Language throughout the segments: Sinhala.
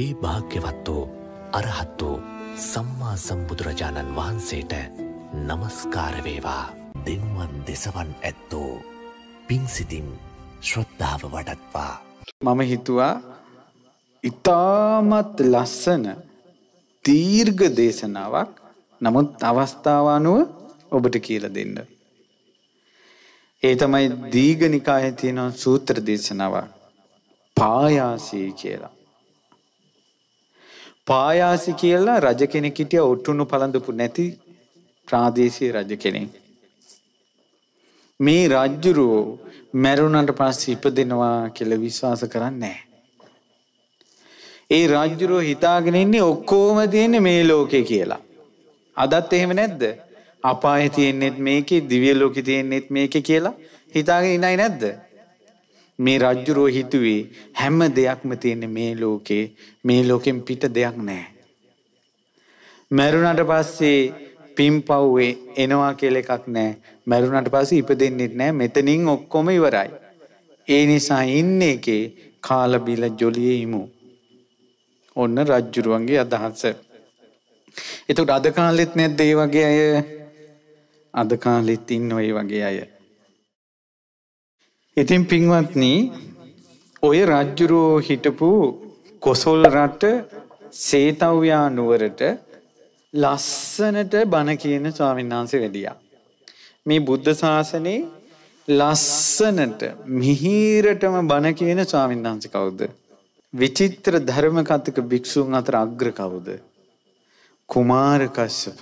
ඒ භාග්‍යවත් වූ අරහත් වූ සම්මා සම්බුදුරජාණන් වහන්සේට නමස්කාරවේවා දෙම්වන් දෙසවන් ඇත්තෝ පින්සිතින් ශ්‍රද්ධාව වඩත්වා. මම හිතුවා ඉතාමත් ලස්සන දීර්ඝ දේශනාවක් නමුත් අවස්ථාව අනුව ඔබට කියල දෙන්න. ඒ තමයි දීග නිකාය තියෙනවා සූත්‍ර දේශනාව පායාසී කියලා. පායාසි කියලා රජ කෙනෙක් හිටියා ඔට්ටුනු පළඳපු නැති ප්‍රාදේශීය රජ කෙනෙක්. මේ රජ්ජුරුවෝ මැරුණට පස්සේ ඉපදෙනවා කියලා විශ්වාස කරන්නේ ඒ රජ්ජුරුවෝ හිතාගෙන ඉන්නේ ඔක්කොම තියෙන්නේ මේ ලෝකේ කියලා. අදත් එහෙම නැද්ද? අපායේ තියෙන්නේත් මේකේ, දිව්‍ය ලෝකේ තියෙන්නේත් මේකේ කියලා හිතාගෙන ඉන්නේ නැද්ද? මේ රජ්ජුරුව හිතුවේ හැම දෙයක්ම තියෙන මේ ලෝකේ මේ ලෝකෙන් පිට දෙයක් නෑ. මැරුණට පස්සේ පිම් පව්වේ එනවා කියල එකක් නෑ මැරුණට පස ඉපදෙන්න්නෙත් නෑ මෙතනින් ඔක්කොම ඉවරයි. ඒ නිසා ඉන්න එකේ කාලබිල ජොලියීමු. ඔන්න රජ්ජුරුවන්ගේ අදහස. එතුට අද කාලෙත් නැද්දේ වගේ අය අද කාලෙත් ඉන්න ඔයි වගේ අය. ඉතින් පින්වත්නි ඔය රජ්ජුරෝ හිටපු කොසල් රට සේතව්‍යා නුවරට ලස්සනට බණ කියන ස්වාමීන් වහන්සේ වැඩියා. මේ බුද්ධ ශාසනේ ලස්සනට මිහිරටම බණ කියන ස්වාමීන් වහන්සේ කවුද? විචිත්‍ර ධර්ම කතික භික්ෂුන් අතර අග්‍ර කවුද? කුමාර කශ්‍යප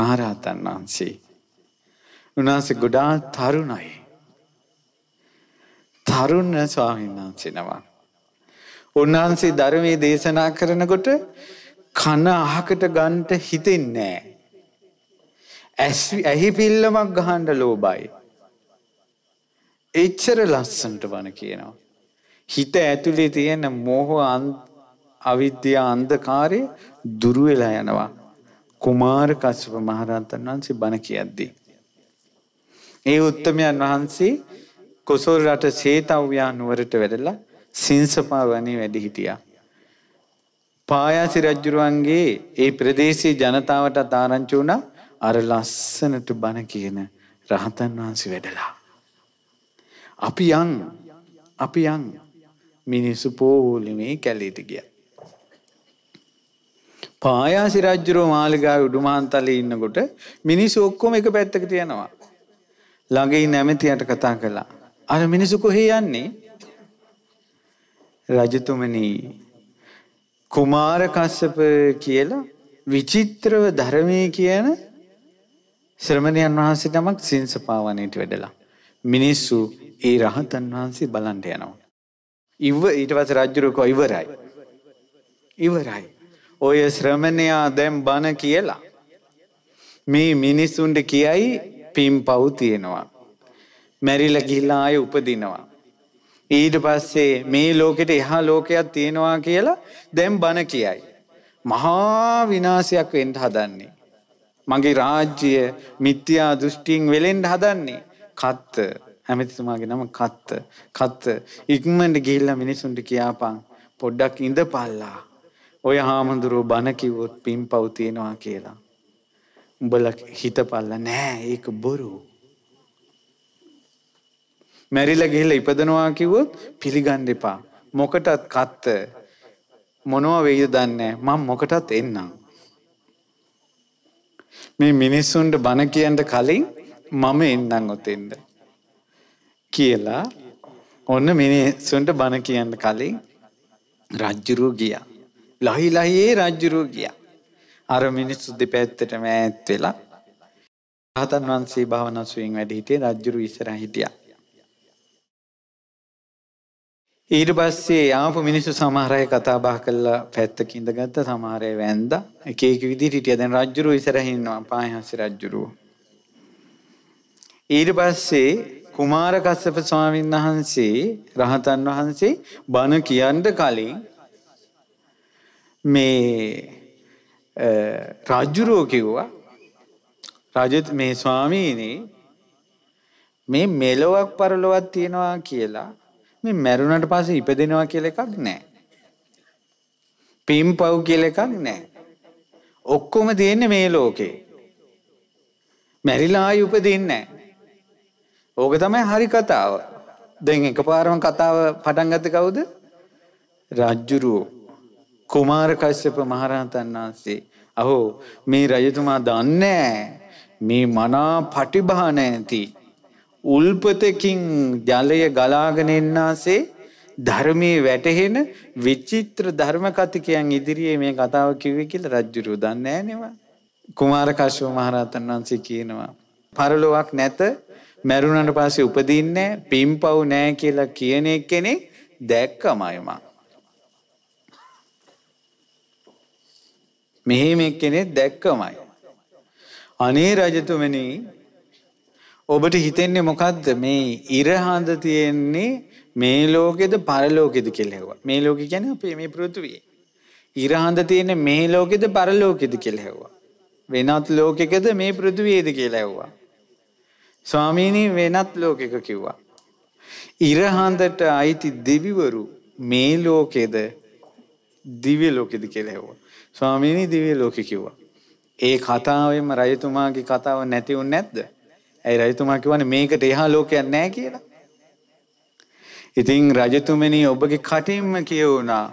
මහරහතන් වහන්සේ. උනාසේ ගොඩාක් තරුණයි. තරුණ ස්වාමීන් වහන්සේ නමක්. උන්වහන්සේ ධර්මයේ දේශනා කරනකොට කන අහකට ගන්නට හිතෙන්නේ නැහැ. ඇහි පිල්ලමක් ගහන්න ලෝබයි. එච්චර ලස්සනට වන කියනවා. හිත ඇතුලේ තියෙන මෝහ අවිද්‍යා අන්ධකාරය දුරු වෙලා යනවා. කුමාර කස්සප මහරහතන් වහන්සේ බණ කියද්දී. ඒ උත්තමයන් වහන්සේ කොසල් රට සේතව්‍යා නුවරට වැඩලා සිංසපා වනේ වැඩි හිටියා. පායාසි රජුරුවන්ගේ ඒ ප්‍රදේශයේ ජනතාවට ආරංචි වුණා අර ලස්සනට බණ කියන රහතන් වහන්සේ වැඩලා. අපි යන් අපි යන් මිනිස්සු පෝවුලිමේ කැලේට ගියා. පායාසි රජුරෝ මාලිගාවේ උඩුමාන්තලේ ඉන්නකොට මිනිස්සු ඔක්කොම එක පැත්තකට යනවා. ළඟින් නැමෙතියට කතා කළා. අර මිනිසු කොහේ යන්නේ? රජතුමනි කුමාර කස්සප කියලා විචිත්‍රව ධර්මයේ කියන ශ්‍රමණයන් වහන්සේ නමක් සින්සපාවණේට වැඩලා මිනිස්සු ඒ රහතන් වහන්සේ බලන්න යනවා. ඉව ඊට පස්සේ රජුරකෝ ඉවරයි. ඉවරයි. ඔය ශ්‍රමණයා දැන් බණ කියලා මේ මිනිසුන්ට කියයි පින් පව් තියෙනවා. මැරිලා ගිහිල්ලා ආයෙ උපදිනවා. ඊට පස්සේ මේ ලෝකෙට එහා ලෝකයක් තියෙනවා කියලා දැන් බන කියයි. මහා විනාශයක් වෙන්න හදන්නේ. මගේ රාජ්‍යය මිත්‍යා දෘෂ්ටියෙන් වෙලෙන්න හදන්නේ. කත්ත හැමතිතුමාගේ නම කත්ත. කත්ත ඉක්මනට ගිහිල්ලා මිනිසුන්ට කියාපන් පොඩ්ඩක් ඉඳපල්ලා. ඔය හාමුදුරුවෝ බන කිව්වොත් පින් පව් තියෙනවා කියලා. උඹලා හිතපල්ලා නෑ ඒක බොරු. මැරිලා ගිහිල්ලා ඉපදනවා කිව්වොත් පිළිගන්න එපා. මොකටත් කත්ත මොනවා වෙයිද දන්නේ මම මොකටත් එන්නම්. මේ මිනිස්සුන්ට බන කියන්න කලින් මම එන්නම් ඔතෙන්ද කියලා ඔන්න මිනිස්සුන්ට බන කියන්න කලින් රජ්ජුරුව ගියා. ලහි ලහියේ රජ්ජුරුව ගියා. අර මිනිස්සු දෙපැත්තටම ඈත් වෙලා රහතන් වහන්සේ භාවනා සුවින් වැඩ හිටියේ රජ්ජුරුව ඉස්සරහ හිටියා. ඊට පස්සේ ආපු මිනිස්සු සමහර අය කතා බහ කළා පැත්තක ඉඳගත්ත සමහර අය වැන්දා එක එක විදිහට හිටියා දැන් රජුරු ඉස්සරහින් ඉන්නවා පායහස රජුරු ඊට පස්සේ කුමාර කස්සප ස්වාමීන් වහන්සේ රහතන් වහන්සේ බණ කියන්න කලින් මේ රජුරෝ කිව්වා රජත් මේ ස්වාමීනි මේ මෙලොවක් පරලොවක් තියෙනවා කියලා මේ මැරුණට පස්සේ ඉපදෙනවා කියලා එකක් නැහැ. පින් පව් කියලා එකක් නැහැ. ඔක්කොම තියෙන්නේ මේ ලෝකේ. මැරිලා ආයි උපදින්නේ ඕක තමයි හරි කතාව. දැන් එකපාරම කතාව පටන් ගත්තේ කවුද? රජ්ජුරුව කුමාර කශ්‍යප මහරහතන් වහන්සේ. අහෝ මේ රජතුමා දන්නේ මේ මනා පටිභා නැති උල්පතකින් ජලය ගලාගෙන එන්නාසේ ධර්මයේ වැටහෙන විචිත්‍ර ධර්ම කතිකයන් ඉදිරියේ මේ කතාව කිව්වේ කියලා රජුරු දන්නේ නෑනේ කුමාර කශ්‍යප මහරහතන් වහන්සේ කියනවා පරලොවක් නැත මැරුණාට පස්සේ උපදින්නේ පිම්පව් නෑ කියලා කියන කෙනෙක් දැක්කමයි මං මෙහෙම කෙනෙක් දැක්කමයි අනේ රජතුමනි ඔබට හිතෙන්නේ මොකක්ද මේ ඉරහඳ තියෙන්නේ මේ ලෝකෙද පරලෝකෙද කියලා හෙව්වා. මේ ලෝකෙ කියන්නේ අපේ මේ පෘථිවිය. ඉරහඳ තියෙන්නේ මේ ලෝකෙද පරලෝකෙද කියලා හෙව්වා. වෙනත් ලෝකෙකද මේ පෘථිවියද කියලා හෙව්වා. ස්වාමීනි වෙනත් ලෝකෙක කිව්වා. ඉරහඳට අයිති දෙවිවරු මේ ලෝකෙද දිව්‍ය ලෝකෙද කියලා හෙව්වා. ස්වාමීනි දිව්‍ය ලෝකෙ කිව්වා. ඒ කතාවෙම රජතුමාගේ කතාව නැති වුනේ නැද්ද? ඇයි රජතුමා කිව්වනේ මේකට එහා ලෝකයක් නැහැ කියලා. ඉතින් රජතුමනි ඔබගේ කටින්ම කියවුණා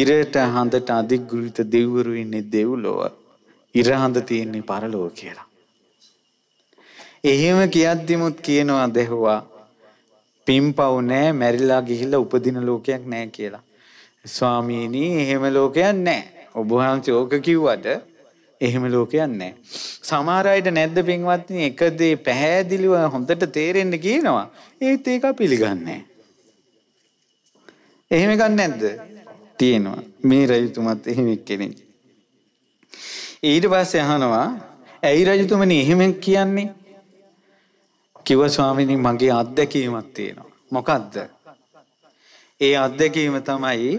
ඉරට හඳට අධිගෘහිත දෙව්වරු ඉන්නේ දෙව්ලොව. ඉර හඳ තියෙන්නේ පරලොව කියලා. එහෙම කියද්දිමුත් කියනවා දෙහුවා පින්පව් නෑ මැරිලා ගිහිල්ලා උපදින ලෝකයක් නෑ කියලා. ස්වාමීනි එහෙම ලෝකයක් නෑ. ඔබ වහන්සේ ඕක කිව්වට එහෙම ලෝකයක් නැහැ. සමහර අයට නැද්ද පින්වත්නි එක දේ පැහැදිලිව හොඳට තේරෙන්න කියනවා. ඒත් ඒක පිළිගන්නේ එහෙම ගන්න නැද්ද? තියෙනවා. මේ රජතුමත් එහෙම කෙනෙක්. ඊට පස්සේ අහනවා ඇයි රජතුමනි එහෙම කියන්නේ? කිව ස්වාමීනි මගේ අත්දැකීමක් තියෙනවා. මොකද්ද? ඒ අත්දැකීම තමයි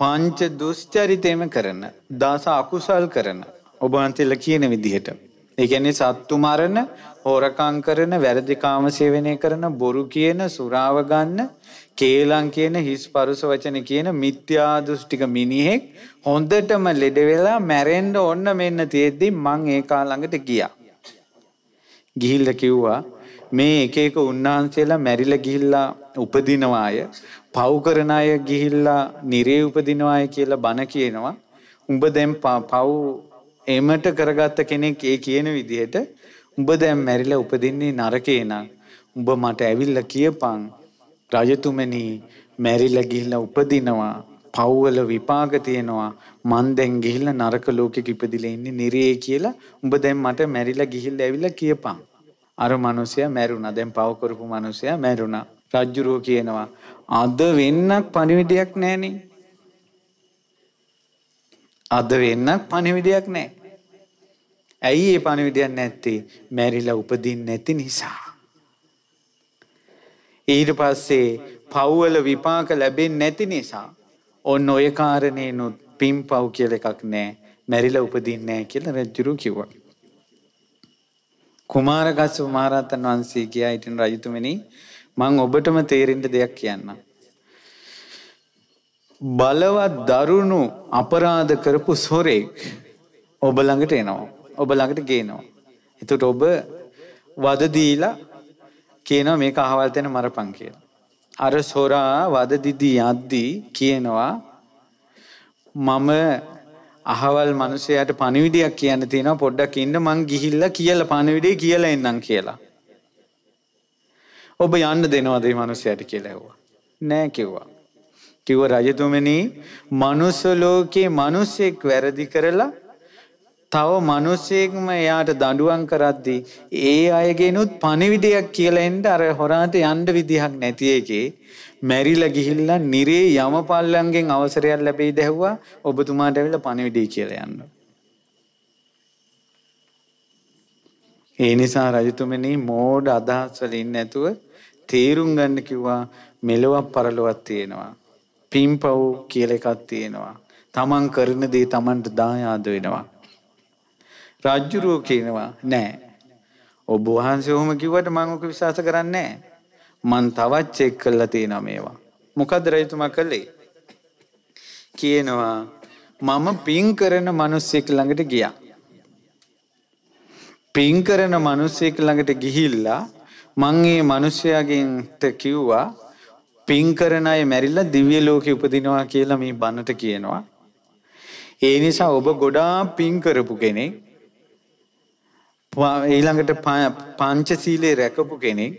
පංච දුස්චරිතයම කරන දස අකුසල් කරන ඔබන්තිල කියන විදිහට. ඒගැන්නේ සත්තු මරණ හෝරකං කරන වැරදිකාම සේවනය කරන බොරු කියන සුරාවගන්න කේලං කියන හිස් පරුස වචන කියන මිත්‍යාදුෘෂ්ටික මිනිහෙක් හොඳටම ලෙඩවෙලා මැරෙන්ඩ ඔන්න මෙන්න තියෙද්දි මං ඒකා ළඟට ගියා. ගිහිල්ල කිව්වා මේ එක එක උන්වහන්සේලා මැරිල ගිහිල්ලා උපදිනවාය පව් කරන අය ගිහිල්ලා නිරේ උපදිනවා අය කියලා බණ කියනවා. උඹ දැන් පව් එමට කරගත්ත කෙනෙක් ඒ කියන විදිහට උඹ දැන් මැරිලා උපදින්නේ නරකේ නම් උඹ මට ඇවිල්ලා කියපන් රජතුමනි මැරිලා ගිහිල්ලා උපදිනවා පව්වල විපාක තියෙනවා මං දැන් ගිහිල්ලා නරක ලෝකෙක ඉපදිලා ඉන්නේ නිරේ කියලා උඹ දැන් මට මැරිලා ගිහිල්ලා ඇවිල්ලා කියපන් අර මිනිසයා මැරුණා දැන් පව කරපු මිනිසයා මැරුණා රජ්ජුරුව කියනවා අද වෙන්නක් පණිවිඩයක් නෑනේ. අද වෙන්නක් පණිවිඩයක් නෑ. ඇයි ඒ පණිවිඩයක් නැත්තේ? මැරිලා උපදින්න නැති නිසා. ඊට පස්සේ පව්වල විපාක ලැබෙන්නේ නැති නිසා ඔන්න ඔය කාරණේනොත් පින් පව් කියලා එකක් නෑ. මැරිලා උපදින්නේ නැහැ කියලා රජුරු කිව්වා. කුමාරගස්ස මහරහතන් වහන්සේ ගියා ඉතින් රජතුමනි මං ඔබටම තේරෙන්න දෙයක් කියන්නම්. බලවත් දරුණු අපරාධ කරපු සොරෙක් ඔබ ළඟට එනවා. ඔබ ළඟට ගේනවා. එතකොට ඔබ වද දීලා කියනවා මේක අහවල් තැන මරපන් කියලා. අර සොරා වද දිදී යද්දී කියනවා මම අහවල් මිනිසයාට පණිවිඩයක් කියන්න තියෙනවා පොඩ්ඩක් ඉන්න මං ගිහිල්ලා කියලා පණිවිඩය කියලා එන්නම් කියලා. ඔබ යන්න දෙනවද මේ මිනිහයාට කියලා ඇහුවා. නෑ කිව්වා. කිව්ව රජතුමනි, මනුස්ස ලෝකේ මිනිසෙක් වැරදි කරලා තව මිනිසෙක්ම එයාට දඬුවම් කරද්දී ඒ අයගෙනුත් පණිවිඩයක් කියලා එන්න අර හොරාට යන්න විදිහක් නැති එකේ මැරිලා ගිහිල්ලා නිරේ යමපල්ලන්ගෙන් අවසරයක් ලැබෙයි දැහුවා ඔබතුමාට ඇවිල්ලා පණිවිඩය කියලා යන්න. ඒ නිසා රජතුමනි මෝඩ අදහස් වලින් නැතුව තේරුම් ගන්න කිව්වා මෙලොවක් පරලොවක් තියෙනවා. පින්පව් කියලා එකක් තියෙනවා. තමන් කරන දේ තමන්ට දායාද වෙනවා. රාජ්‍යරෝ කියනවා නෑ. ඔබ වහන්සේ ඔහොම කිව්වට මම ඔක විශ්වාස කරන්නේ නෑ. මං තවත් චෙක් කරලා තියෙනවා මේවා. මොකද රජතුමා කළේ? කියනවා මම පින් කරන මිනිස්සෙක් ළඟට ගියා. පින් කරන මිනිස්සෙක් ළඟට ගිහිල්ලා මං ඒ මිනිස්යාගෙන් කිව්වා පින් කරන අය මැරිලා දිව්‍ය ලෝකේ උපදිනවා කියලා මේ බණට කියනවා. ඒ නිසා ඔබ ගොඩාක් පින් කරපු කෙනෙක් ඊළඟට පංචශීලයේ රැකපු කෙනෙක්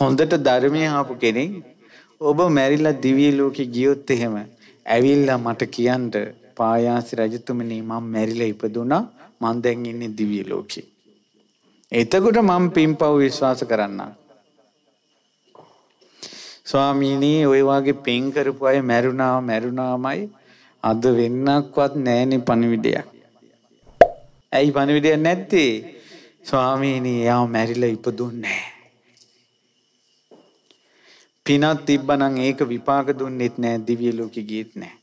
හොඳට ධර්මයේ ආපු කෙනෙක් ඔබ මැරිලා දිව්‍ය ලෝකේ ගියොත් එහෙම ඇවිල්ලා මට කියන්න පායාසි රජතුමනි මම මැරිලා ඉපදුනා මම දැන් ඉන්නේ දිව්‍ය ලෝකේ එතකොට මම පින්පව් විශ්වාස කරන්නම්. ස්වාමීනී ඔය වගේ පින් කරපු අය මැරුණා මැරුණාමයි අද වෙන්නක්වත් නැහෙනි පණිවිඩයක්. ඇයි පණිවිඩයක් නැත්තේ? ස්වාමීනී යා මැරිලා ඉපදුන්නේ පිනක් තිබ්බනම් ඒක විපාක දුන්නෙත් නෑ දිව්‍ය ලෝකෙ ගියෙත් නෑ.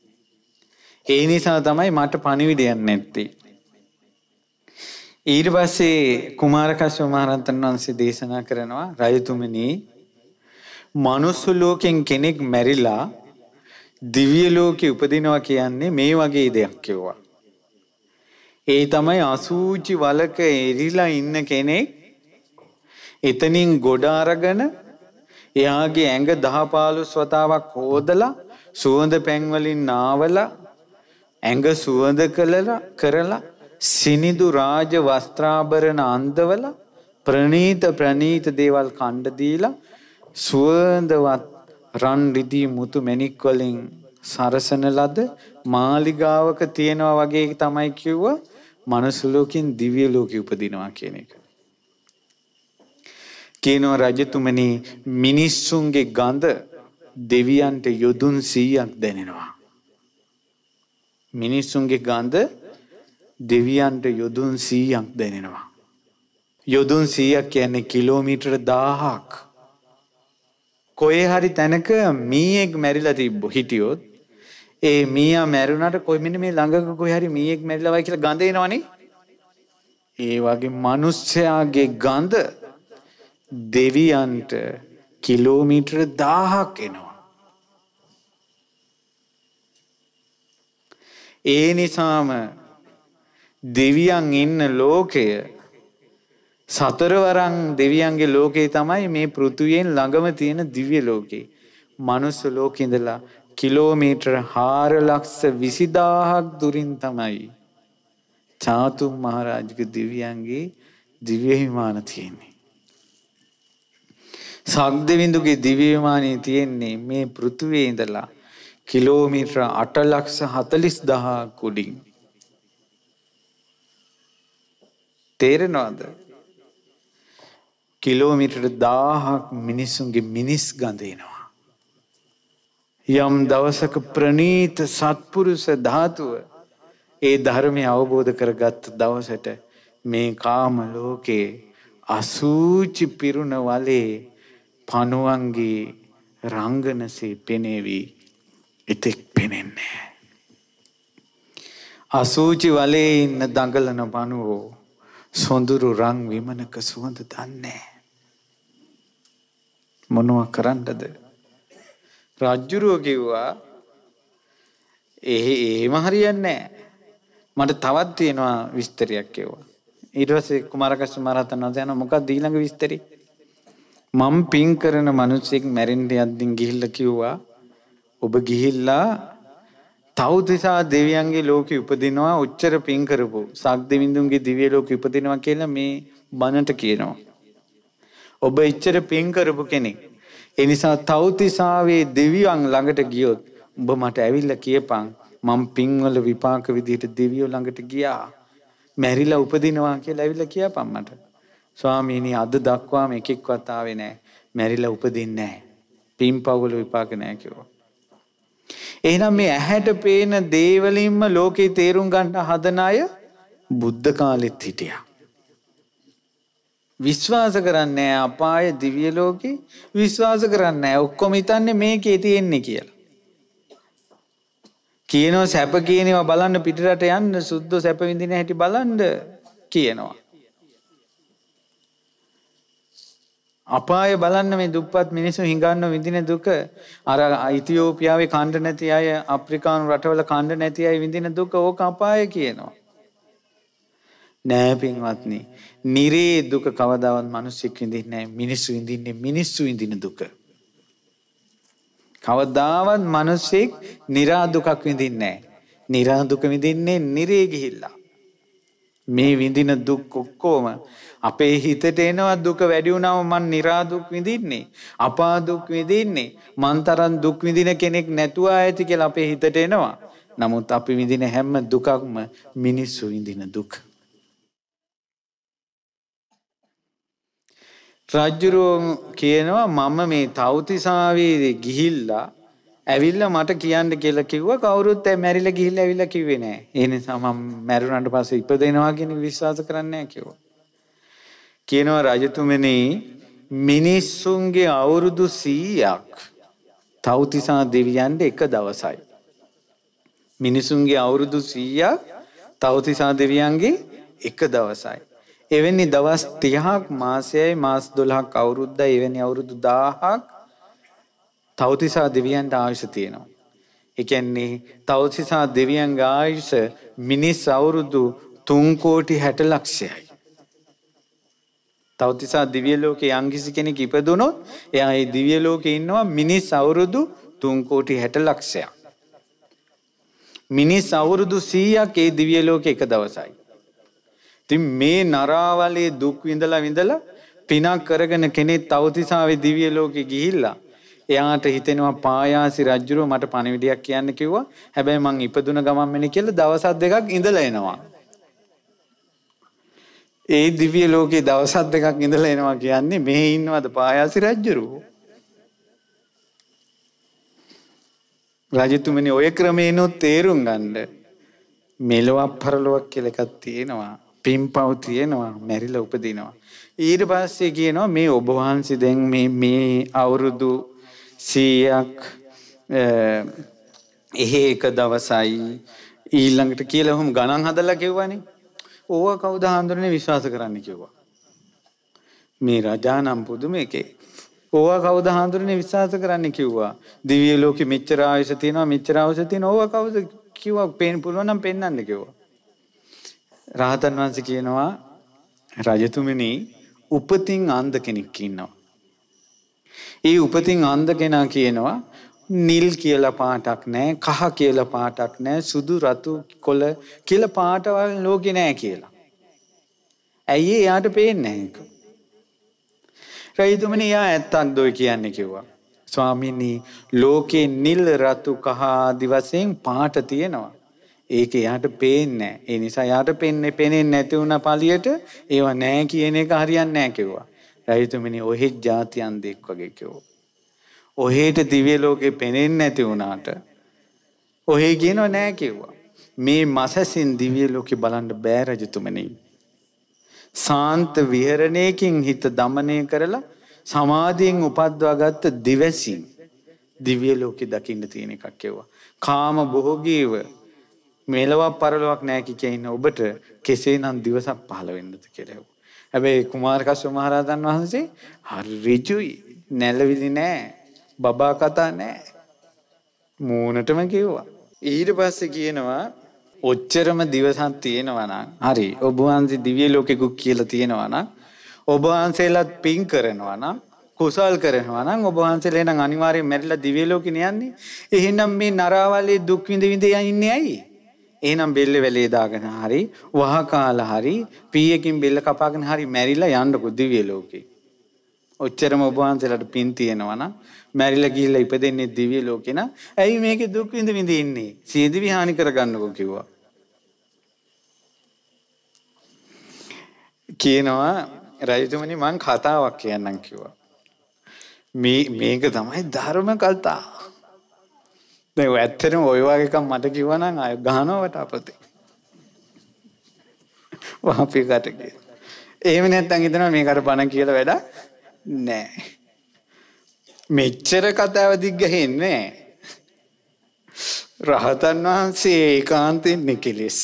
ඒ නිසා තමයි මට පණිවිඩයක් නැත්තේ. ඊට පස්සේ කුමාර කශ්‍යප මහ රහතන් වහන්සේ දේශනා කරනවා රජතුමනි මනුස්ස ලෝකෙන් කෙනෙක් මැරිලා දිව්‍ය ලෝකෙ උපදිනවා කියන්නේ මේ වගේ දෙයක් කිව්වා. ඒ තමයි අසූචි වලක එරිලා ඉන්න කෙනෙක් එතනින් ගොඩ අරගෙන එයාගේ ඇඟ 10 15 වතාවක් හොදලා සුවඳ පැන් වලින් නාවලා ඇඟ සුවඳ කළලා කරලා සිනිදු රාජ වස්ත්‍රාභරණ අන්දවල ප්‍රණීත ප්‍රණීත දේවල් කණ්ඩ දීලා සුවඳවත් රන් රිදී මුතු මැණික් වලින් සරසන ලද මාලිගාවක තියෙනවා වගේ තමයි කිව්ව මනුස්ස ලෝකෙන් දිව්‍ය ලෝකෙ උපදිනවා කියන එක. කියනවා රජතුමනි මිනිස්සුන්ගේ ගඳ දෙවියන්ට යොදුන් 100ක් දැනෙනවා. මිනිස්සුන්ගේ ගඳ දෙවියන්ට යොදුන් සීයක් දැනෙනවා. යොදුන් සීයක් කියන්නේ කිලෝමීටර දාහක්. කොේ හරි තැනක මීයෙක් මැරිලා තිබ්බ හිටියොත් ඒ මීයා මැරුණට කොයිමිනි මේ ළඟක කොයි හරි මීයෙක් මැරිලා වයි කියලා ගඳ එනවනේ. ඒ වගේ මිනිස්සයාගේ ගඳ දෙවියන්ට කිලෝමීටර 1000ක් එනවා. ඒ නිසාම දෙවියන් ඉන්න ලෝකය සතරවරන් දෙවියන්ගේ ලෝකේ තමයි මේ පෘථුවියෙන් ළඟම තියෙන දිව්‍ය ලෝකේ. මනුස්ස ලෝකේ ඉඳලා කිලෝමීටර් 4 ලක්ෂ 20000ක් දුරින් තමයි චාතුම් මහරජගේ දිව්‍යයන්ගේ දිව්‍ය විමාන තියෙන්නේ. සක්දෙවිඳුගේ දිව්‍ය විමානය තියෙන්නේ මේ පෘථුවේ ඉඳලා කිලෝමීටර් 8 ලක්ෂ 40000 කුඩින්. තේරෙනවද? කිලෝමීටර් 1000ක් මිනිසුන්ගේ මිනිස් ගඳ එනවා. යම් දවසක ප්‍රනීත සත්පුරුෂ ධාතුව ඒ ධර්මය අවබෝධ කරගත් දවසට මේ කාම ලෝකේ අසූචි පිරුණ වලේ පණුවන්ගේ රංගනසේ පෙනේවි එතෙක් පෙනෙන්නේ. අසූචි වලේ ඉන්න දඟලන පණුවෝ සොඳුරු රං විමනක සුවඳ දන්නේ. මොනුව කරන්නද. රජ්ජුරුව කිව්වා එහෙ ඒම හරියන්නේ මට තවත් තියෙනවා විස්තරයක් කිව්වා. ඊට පස්සේ කුමාරකශ්‍යප මහ රහතන් වහන්සේ යන මොකක්ද ඊළඟ විස්තරي? මම් පින් කරන මිනිසෙක් මැරෙන්න යද්දී ගිහිල්ලා කිව්වා ඔබ ගිහිල්ලා තවතිසා දෙවියන්ගේ ලෝකෙ උපදිනවා ඔච්චර පින් කරපු සක් දෙවිඳුන්ගේ දිව්‍ය ලෝකෙ උපදිනවා කියලා මේ බණට කියනවා. ඔබ එච්චර පින් කරපු කෙනෙක්. ඒ නිසා තවතිසාවේ දෙවියන් ළඟට ගියොත් ඔබ මට ඇවිල්ලා කියපන් මම පින්වල විපාක විදිහට දෙවියෝ ළඟට ගියා. මැරිලා උපදිනවා කියලා ඇවිල්ලා කියපන් මට. ස්වාමීනි අද දක්වාම එකෙක්වත් ආවේ නැහැ. මැරිලා උපදින්නේ නැහැ. පින් පවුල විපාක නැහැ කිව්වා. එහෙනම් මේ ඇහැට පේන දේවලින්ම ලෝකේ තේරුම් ගන්න හදන අය බුද්ධ කාලෙත් හිටියා. විශ්වාස කරන්නේ අපාය දිව්‍ය ලෝකේ විශ්වාස කරන්නේ ඔක්කොම හිතන්නේ මේකේ තියෙන්නේ කියලා. කියනවා සැප කියනවා බලන්න පිටරට යන්න සුද්ධ සැප විඳින හැටි බලන්න කියනවා. අපාය බලන්න මේ දුප්පත් මිනිස්සු හිඟන්න විඳින දුක අර ඉතියෝපියාවේ කණ්ඩ නැති අය අප්‍රිකානු රටවල කණ්ඩ නැති අය විඳින දුක ඕක අපාය කියනවා. නෑ පින්වත්නි. නිරේ දුක කවදාවත් මිනිස්සුක් විඳින්නේ නෑ. මිනිස්සු විඳින්නේ මිනිස්සු විඳින දුක. කවදාවත් මිනිස්සෙක් නිරා දුකක් විඳින්නේ නෑ. නිරා දුක විඳින්නේ නිරේ ගිහිල්ලා. මේ විඳින දුක් ඔක්කොම අපේ හිතට එනවා දුක වැඩි වුණාම මං निराදුක් විඳින්නේ. අපාදුක් විඳින්නේ. මං තරම් දුක් විඳින කෙනෙක් නැතුව ඇති කියලා අපේ හිතට එනවා. නමුත් අපි විඳින හැම දුකක්ම මිනිස්සු විඳින දුක. රජුරෝ කියනවා මම මේ තවතිසාවේ ගිහිල්ලා ඇවිල්ලා මට කියන්න කියලා කිව්වා කවුරුත් මැරිලා ගිහිල්ලා ඇවිල්ලා කිව්වේ නෑ. ඒ නිසා මම මැරුණාට පස්සේ ඉපදෙනවා කියන විශ්වාස කරන්නේ නෑ කිව්වා. කියනවා රජතුමනි මිනිස්සුන්ගේ අවුරුදු 100ක් තවතිසා දෙවියන්ට එක දවසයි. මිනිසුන්ගේ අවුරුදු 100ක් තවතිසා දෙවියන්ගේ එක දවසයි. එවැනි දවස් 30ක් මාසයයි මාස් 12ක් අවුරුද්දයි එවැනි අවුරුදු 1000ක් තවතිසා දෙවියන්ට ආයුෂ තියෙනවා. ඒ කියන්නේ තවතිසා දෙවියන්ගේ ආයුෂ මිනිස් අවුරුදු 3 කෝටි 60 ලක්ෂයයි. තවතිසා දිවිය ලෝකේ යම්කිසි කෙනෙක් ඉපදුනොත් එයා ඒ දිවිය ලෝකේ ඉන්නවා මිනිස් අවුරුදු 3 කෝටි 60 ලක්ෂයක්. මිනිස් අවුරුදු 100ක් ඒ දිවිය ලෝකේ එක දවසයි. ඉතින් මේ නරාවලේ දුක් විඳලා විඳලා පිනක් කරගෙන කෙනෙක් තවතිසාවේ දිවිය ලෝකේ ගිහිල්ලා එයාට හිතෙනවා පායාසි රජුරෝ මට පණිවිඩයක් කියන්න කිව්වා. හැබැයි මං ඉපදුන ගමන් මෙනි කියලා දවස් දෙකක් ඉඳලා එනවා. ඒ දිවිය ලෝකේ දවසත් දෙකක් ඉඳලා එනවා කියන්නේ මේ ඉන්නවද පායාසි රජ්ජුරුවෝ. රජතුමනි ඔය ක්‍රමේනොත් තේරුම් ගන්න මෙලොවක් පරලොවක් කියලා එකක් තියෙනවා. පින්පව් තියෙනවා මැරිලා උපදිනවා. ඊට පස්සේ කියනවා මේ ඔබ වහන්සේ දැන් මේ මේ අවුරුදු 100ක් එහෙ එක දවසයි ඊළඟට කියලා ඔහොම ගණන් හදලා කිව්වනේ. ඕවා කවුද හාමුදුරනේ විශ්වාස කරන්න කිව්වා. මේ රජානම් පුදුම එකේ. ඕවා කවුද හාමුදුරනේ විශ්වාස කරන්න කිව්වා. දිව්‍ය ලෝකෙ මෙච්චර ආයස තියෙනවා මෙච්චර ආයස තියෙනවා ඕවා කවුද කිව්වා පේන්න පුළුවන් නම් පෙන්වන්න කිව්වා. රහතන් වහන්සේ කියනවා රජතුමනි උපතින් අන්ධ කෙනෙක් ඉන්නවා. ඒ උපතින් අන්ධ කෙනා කියනවා නිල් කියලා පාටක් නැහැ, කහ කියලා පාටක් නැහැ, සුදු රතු කොළ කියලා පාටවල් ලෝකේ නැහැ කියලා. ඇයි එයාට පේන්නේ ඒක? රයිතුමනි යා ඇත්තක්ද ඔය කියන්නේ කිව්වා. ස්වාමීනි ලෝකේ නිල් රතු කහ ආදි වශයෙන් පාට තියෙනවා. ඒක එයාට පේන්නේ නැහැ. ඒ නිසා එයාට පේන්නේ පේන්නේ නැති වුණ පළියට ඒව නැහැ කියන එක හරියන්නේ නැහැ කිව්වා. රයිතුමනි ඔහෙත් જાතියන් දෙක් වගේ කිව්වා. ඔහෙට දිව්‍ය ලෝකේ පෙනෙන්නේ නැති වුණාට ඔහේ කියනෝ නෑ කිව්වා. මේ මසැසින් දිව්‍ය ලෝකේ බලන්න බෑ රජතුමනි. සාන්ත විහරණයකින් හිත দমনය කරලා සමාධියෙන් උපද්වාගත්ත දිවසින් දිව්‍ය ලෝකේ දකින්න තියෙන එකක් කියුවා. කාම භෝගීව මෙලවක් පරලොවක් නෑ කිය ඉන්න ඔබට කෙසේනම් දවසක් පහළ වෙන්නද කියලා. හැබැයි කුමාර කස්සප මහ රහතන් වහන්සේ හරි ඍජුයි. නැලවිලි නෑ. බබා කතා නෑ. මූනටම කිව්වා. ඊට පස්සේ කියනවා ඔච්චරම දිවසක් තියෙනවනම් හරි ඔබ වහන්සේ දිව්‍ය ලෝකෙකුක් කියලා තියෙනවනම් ඔබ වහන්සේලාත් පින් කරනවා නම් කුසල් කරනවා නම් ඔබ වහන්සේලා නම් අනිවාර්යෙන් මැරිලා දිව්‍ය ලෝකෙ යන්නේ එහෙනම් මේ නරාවලේ දුක් විඳ විඳ යන්නේ ඇයි එහෙනම් බෙල්ල වැලේ දාගෙන හරි වහ කාලා හරි පීයකින් බෙල්ල කපාගෙන හරි මැරිලා යන්නකො දිව්‍ය ලෝකෙ ඔච්චරම ඔබ වහන්සේලාට පින් තියෙනවනම් මැරිලා ගිහිල්ලා ඉපදෙන්නේ දිව්‍ය ලෝකේ නම් ඇයි මේකේ දුක් විඳ විඳ ඉන්නේ? සීදිවි හානි කරගන්නකෝ කිව්වා. කියනවා රජතුමනි මං කතාවක් කියන්නම් කිව්වා. මේ මේක තමයි ධර්ම කතා. දැන් ඇත්තටම ওই වගේ එකක් මට කිව්වනම් අය ගහනවට අපතේ. වහපිකට කිය. එහෙම නැත්නම් හිතනවා මේකට බණ කියලා වැඩක් නෑ. මෙච්චර කතාව දිග්ගහෙන්නේ රහතන් වහන්සේ ඒකාන්තෙන්නේ කෙලෙස්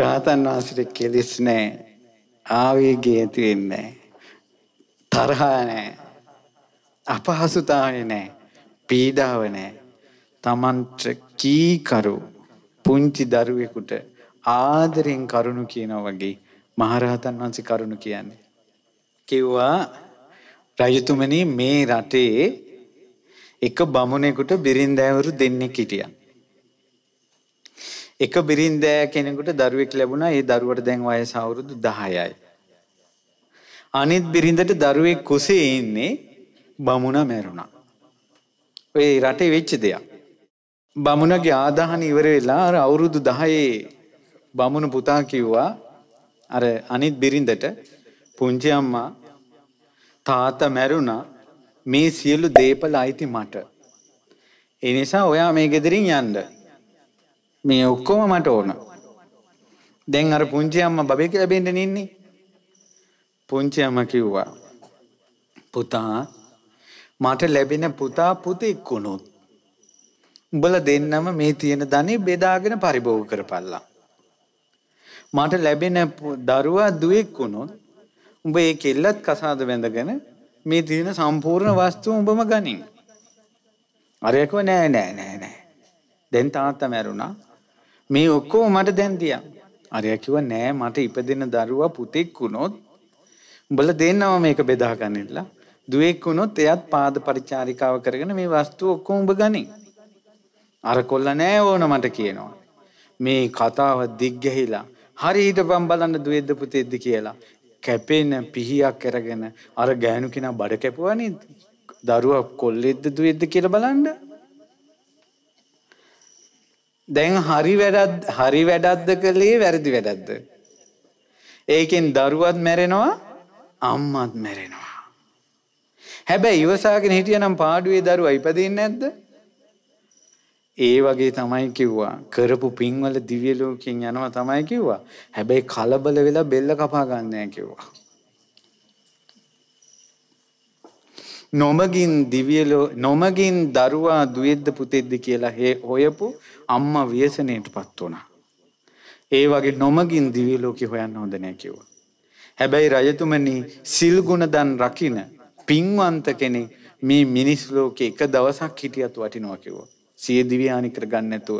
රහතන් වහන්සේට කෙලෙස් නෑ ආවේගය ඇති වෙන්නේ තරහා නෑ අපහසුතාවය නෑ පීඩාව නෑ තමන්ට කීකරු පුංචි දරුවෙකුට ආදරෙන් කරුණු කියනවා වගේ මහරහතන් වහන්සේ කරුණු කියන්නේ කිව්වා රජතුමනි මේ රටේ එක බමුණෙකුට බිරින්දෑවරු දෙන්නෙක් හිටියා. එක බිරින්දෑ කෙනෙකුට දරුවෙක් ලැබුණා. ඒ දරුවට දැන් වයස අවුරුදු 10යි. අනිත් බිරින්දට දරුවෙක් කුසේ ඉන්නේ බමුණ මැරුණා. ඔය රටේ වෙච්ච දෙයක්. බමුණගේ ආදාහන ඉවර වෙලා අර අවුරුදු 10 බමුණු පුතා කිව්වා අර අනිත් බිරින්දට පුංචි අම්මා තාත මැරුණා මේ සියලු දේපල අයිති මට. ඒ නිසා ඔයා මේ ගෙදරින් යන්න. මේ ඔක්කොම මට ඕන. දැන් අර පුංචි අම්මා බබේ කියලා බෙන්න නින්නේ. පුංචි අම්මා කිව්වා පුතා මට ලැබෙන පුතා පුතෙක් වුණොත් උඹල දෙන්නම මේ තියෙන ධනෙ බෙදාගෙන පරිභෝග කරපල්ලා. මට ලැබෙන දරුවා දුවෙක් වුණොත් උඹ ඒ කෙල්ලත් කසාද බැඳගෙන මේ තියෙන සම්පූර්ණ වස්තුව උඹම ගනින්. අරයකව නෑ නෑ නෑ නෑ. දැන් තාත්තා මැරුණා. මේ ඔක්කොම මට දැන් දියා. අරයා කිව්වා නෑ මට ඉපදෙන දරුවා පුතෙක් වුණොත් උඹලා දෙන්නම මේක බෙදා ගන්නilla. දුවෙක් වුණොත් එයත් පාද පරිචාරිකාව කරගෙන මේ වස්තුව ඔක්කොම උඹ ගනින්. අර කොල්ලා නෑ ඕන මට කියනවා. මේ කතාව දිග්ගැහිලා හරි හිටපම් බලන්න දුවේද්ද පුතේද්ද කියලා. කැපෙන පිහියක් අරගෙන අර ගෑනු කෙනා බඩ කැපුවා නේද? දරුවා කොල්ලෙද්ද දුවේද්ද කියලා බලන්න. දැන් හරි වැඩක් හරි වැඩක්ද කළේ වැරදි වැඩක්ද? ඒකෙන් දරුවත් මැරෙනවා අම්මත් මැරෙනවා. හැබැයි ඉවසාගෙන හිටියනම් පාඩුවේ දරුවා ඉපදෙන්නේ නැද්ද? ඒ වගේ තමයි කිව්වා. කරපු පින්වල දිව්‍ය ලෝකයෙන් යනවා තමයි කිව්වා. හැබැයි කලබල වෙලා බෙල්ල කපා ගන්නෑ කිව්වා. නොමගින් දිව්‍ය නොමගින් දරුවා දුවෙද්ද පුතෙද්ද කියලා හොයපු අම්මා ව්‍යසනයටපත් වුණා. ඒ වගේ නොමගින් දිව්‍ය ලෝකෙ හොයන්න හොඳ නෑ කිව්වා. හැබැයි රජතුමනි සිල් ගුණ දන් රකින්න පින්වන්ත කෙනෙක් මේ මිනිස් ලෝකේ එක දවසක් හිටියත් වටිනවා කිව්වා. සිය දිව්‍යානි කරගන්න නැතුව.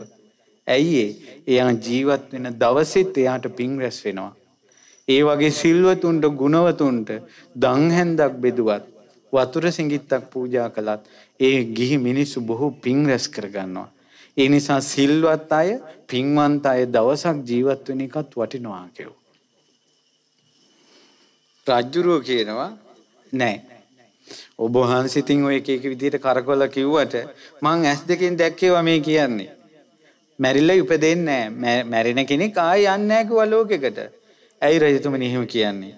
ඇයි ඒ? එයා ජීවත් වෙන දවසෙත් එයාට පින් රැස් වෙනවා. ඒ වගේ සිල්වතුන්ට ගුණවතුන්ට දංහැන්දක් බෙදුවත් වතුර සිඟිත්තක් පූජා කළත් ඒ ගිහි මිනිස්සු බොහෝ පින් රැස් කරගන්නවා. ඒ නිසා සිල්වත් අය පින්වන්ත අය දවසක් ජීවත් වෙන එකත් වටිනවා කියෝ. රජ්ජුරුව කියනවා නෑ ඔබ වහන්සිතින් ඔය එක එක විදිහට කරකවල කිව්වට මං ඇස් දෙකෙන් දැක්කේවා මේ කියන්නේ. මැරිලා උපදෙන්නේ නැහැ. මැරෙන කෙනෙක් ආයෙ යන්නේ නැහැ කිව්වා ලෝකෙකට. ඇයි රජතුමනි එහෙම කියන්නේ?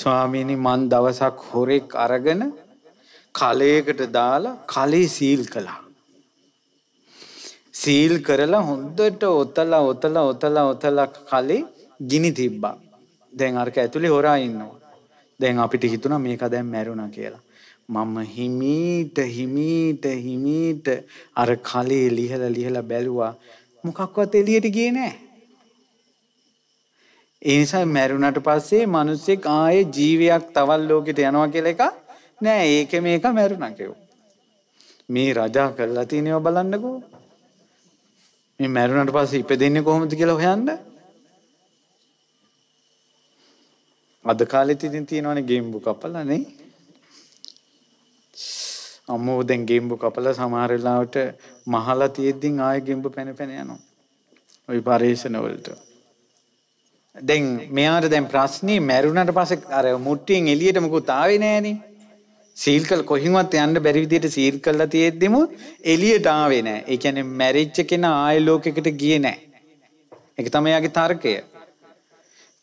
ස්වාමීනි මං දවසක් හොරෙක් අරගෙන කලයකට දාලා කලේ සීල් කළා. සීල් කරලා හොඳට ඔතලා ඔතලා ඔතලා ඔතලා කලේ ගිනි තිබ්බා. දැන් අරක ඇතුලේ හොරා ඉන්නවා. දැන් අපිට හිතුන මේක දැන් මැරුණ කියලා. මම හිමීට හිමීට හිමීට අර කලේ ලිහල ලිහල බැලුවා මොකක්වත් එලියට ගිය නෑ. ඒනිසා මැරුණට පස්සේ මනුස්සෙක් ආයේ ජීවයක් තවල් ලෝකෙට යනවා කියල එක නෑ ඒක මේක මැරුණකෙව්. මේ රජා කරලා තිනයෝ බලන්නකෝ මේ මැරුණට පස්ස ඉප දෙන්න කොහොමති කියලා හොයන්න අද කාලෙත් ඉතින් තියෙනවනේ ගේම් බුක් අපලා නේ. අම්මෝ දැන් ගේම් බුක් අපලා සමහර වෙලාවට මහලා තියෙද්දින් ආයෙ ගේම් බුක් පැන පැන යනවා. ওই පරිශන වලට. දැන් මෙයාට දැන් ප්‍රශ්නේ මැරුණාට පස්සේ අර මුට්ටියෙන් එළියට මොකුත් ආවේ නෑනේ. සීල් කළ කොහින්වත් යන්න බැරි විදියට සීල් කළා තියෙද්දිම එළියට ආවේ නැහැ. ඒ කියන්නේ මැරිච්ච කෙනා ආය ලෝකෙකට ගියේ නැහැ. ඒක තමයි යාගේ තර්කය.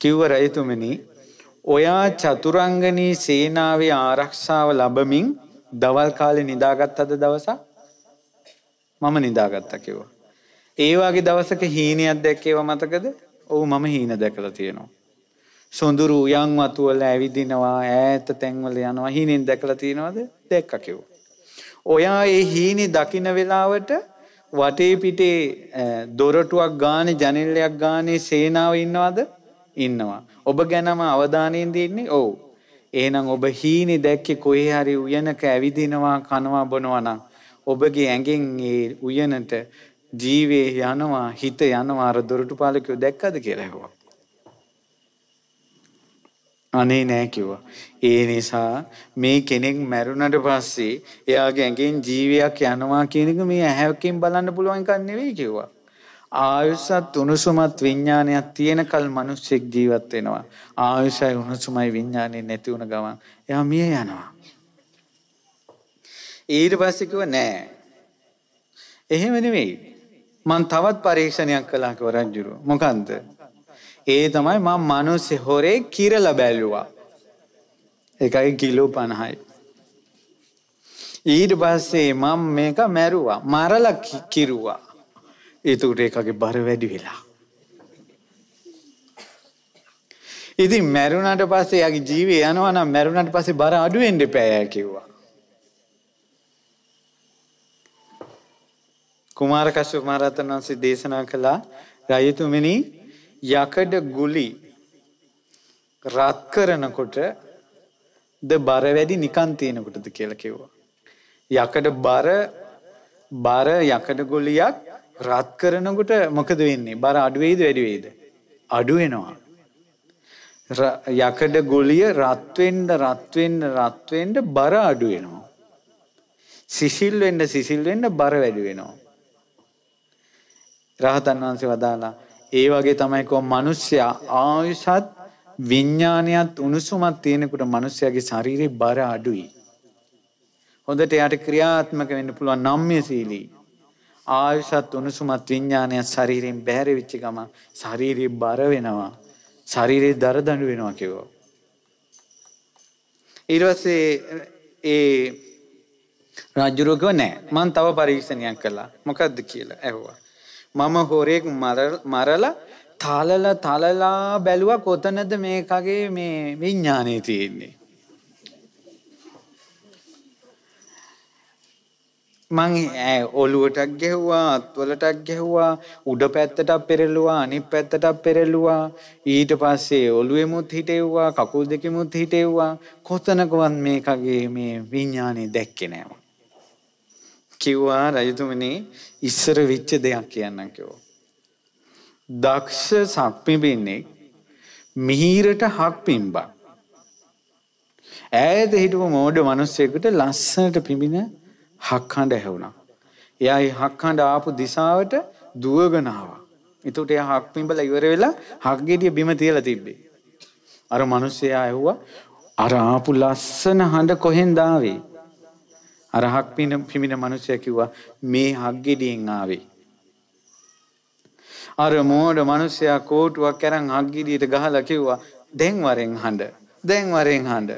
කිව්ව රජතුමනි ඔයා චතුරංගනී සේනාවේ ආරක්ෂාව ලබමින් දවල් කාලෙ නිදාගත් අද දවසක් මම නිදාගත්තා කිව්වා. ඒ වගේ දවසක හීනයක් දැක්කේව මතකද? ඔව් මම හීන දැකලා තියෙනවා. සොඳුරු උයන් වතු වල ඇවිදිනවා ඈත තැන්වල යනවා හීනෙන් දැකලා තියෙනවද? දැක්කා කිව්වා. ඔයා ඒ හීනේ දකින වෙලාවට වටේ පිටේ දොරටුවක් ගානේ ජනෙල්ලයක් ගානේ සේනාව ඉන්නවද? ඉන්නවා. ඔබ ගැනම අවධානයෙන් දෙන්නේ ඔව්. එහෙනම් ඔබ හීනේ දැක්කේ කොහේ හරි උයනක ඇවිදිනවා කනවා බොනවා නම් ඔබගේ ඇඟෙන් ඒ උයනට ජීවේ යනවා හිත යනවා අර දොරටුපාලකයෝ දැක්කද කියලා ඇහුවා. අනේ නෑ කිව්වා. ඒ නිසා මේ කෙනෙක් මැරුණට පස්සේ එයාගේ ඇඟෙන් ජීවියක් යනවා කියන එක මේ ඇහැකින් බලන්න පුළුවන් එකක් නෙවෙයි කිව්වා. ආයුෂත් උණුසුමත් විඥානයක් තියෙනකල් මිනිස්සෙක් ජීවත් වෙනවා. ආයුෂයි උණුසුමයි විඥානේ නැති වුණ ගමන් එයා මිය යනවා. ඊට පස්සේ කිව්ව නෑ. එහෙම නෙමෙයි. මං තවත් පරීක්ෂණයක් කළා කිව්ව රජුරු. මොකන්ද? ඒ තමයි මම මිනිස් හොරේ කිරලා බැලුවා. ඒකයි කිලෝ 50යි. ඊට පස්සේ මම මේක මැරුවා. මරලා කිරුවා. ඒතුකට ඒකගේ බර වැඩි වෙලා. ඉතින් මැරුණට පස්සේ යගේ ජීවේ යනවා නම් මැරුණට පස්සේ බර අඩු වෙන්න එපා කිව්වා. කුමාර කශ්‍යප මහ රහතන් වහන්සේ දේශනා කළා රජතුමනි යකඩ ගුලි රත් කරනකොට ද බර වැඩි නිකන් තියෙනකොටද කියලා කිව්වා. යකඩ බර බර යකඩ ගුලියක් රත් කරනකොට මොකද වෙන්නේ? බර අඩු වෙයිද වැඩි වෙයිද? අඩු වෙනවා. යකඩ ගුලිය රත් වෙන්න රත් වෙන්න රත් වෙන්න බර අඩු වෙනවා. සිසිල් වෙන්න සිසිල් වෙන්න බර වැඩි වෙනවා. රහතන් වහන්සේ වදාලා ඒ වගේ තමයි කො මිනිස්සයා ආයුෂත් විඥානයත් උණුසුමත් තියෙනකොට මිනිස්සයාගේ ශරීරේ බර අඩුයි. හොඳට එයාට ක්‍රියාත්මක වෙන්න පුළුවන් නම්්‍ය සීලී. ආයුෂත් උණුසුමත් විඤ්ඥානයක් ශරීරෙන් බැහැර විච්චි ගම ශරීරී බර වෙනවා. ශරීරයේ දරදඩු වෙනවා කිවෝ. ඊර්වසේ ඒ රජුරුගව නෑ මන් තව පරීක්ෂණයක් කලා මොකක්ද කියලා ඇහවා. මම හෝරෙක් මරල තලල තලලා බැලුව කොතනද මේකගේ මේ විඤ්ඥානය තියෙන්නේ. මං ඔලුවටක් ගැහුවා අත්වලටක් ගැහුවා උඩ පැත්තටක් පෙරළුවා අනිත් පැත්තටක් පෙරළුවා ඊට පස්සේ ඔලුවෙමුත් හිටෙව්වා කකුල් දෙකෙමුත් හිටෙව්වා කොතනකවත් මේකගේ මේ විඤ්ඥානය දැක්කේ නෑම. කිව්වා රජතුමනේ ඉස්සර විච්ච දෙයක් කියන්න කිවෝ. දක්ෂ සක්පිබෙන්නේ මිහිරට හක් පිම්බක්. ඇත හිටපු මෝඩ මනුස්සයකුට ලස්සනට පිබිණ හක්හඬ ඇහුණා. එයා ඒ හක්හඬ ආපු දිශාවට දුවගෙන ආවා. එතකොට එයා හක් පිඹල ඉවර වෙලා හක් ගෙඩිය බිම තියලා තිබ්බේ. අර මිනිස්සයා ඇහුවා අර ආපු ලස්සන හඬ කොහෙන්ද ආවේ? අර හක් පිඹින පිඹින මිනිස්සයා කිව්වා මේ හක් ගෙඩියෙන් ආවේ. අර මෝඩ මිනිස්සයා කෝටුවක් අරන් හක් ගෙඩියට ගහලා කිව්වා දැන් වරෙන් හඬ. දැන් වරෙන් හඬ.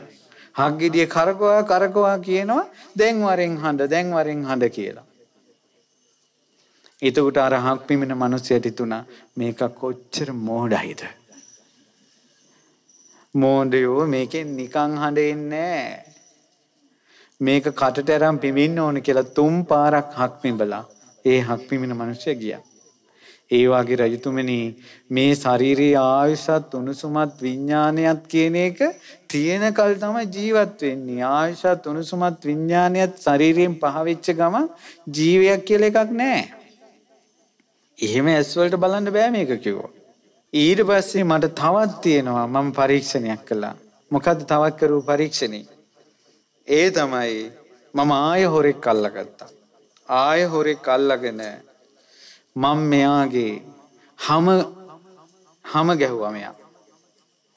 හක්ගෙඩිය කරකවා කරකවා කියනවා දැන් වරෙන් හඬ දැන් වරෙන් හඬ කියලා. එතකොට අර හක් පිමින මිනිසයාට හිතුණා මේක කොච්චර මෝඩයිද? මෝඩයෝ මේකෙන් නිකං හඬෙන්නේ මේක කටට අරන් පිමින්න ඕන කියලා තුන් පාරක් හක් පිඹලා ඒ හක් පිමින මිනිසයා ගියා. ඒ වගේ රජතුමනි මේ ශාරීරික ආයුෂත් උණුසුමත් විඥානයත් කියන එක තියෙනකල් තමයි ජීවත් වෙන්නේ ආයුෂත් උණුසුමත් විඥානයත් ශරීරයෙන් පහවෙච්ච ගම ජීවයක් කියලා එකක් නැහැ. එහෙම ඇස් වලට බලන්න බෑ මේක කිව්වා. ඊට පස්සේ මට තවත් තියෙනවා මම පරීක්ෂණයක් කළා. මොකද්ද තවත් කරු පරීක්ෂණේ? ඒ තමයි මම ආය හොරෙක් අල්ලගත්තා. ආය හොරෙක් අල්ලගෙන මම මෙයාගේ හැම හැම ගැහුවා මෙයා.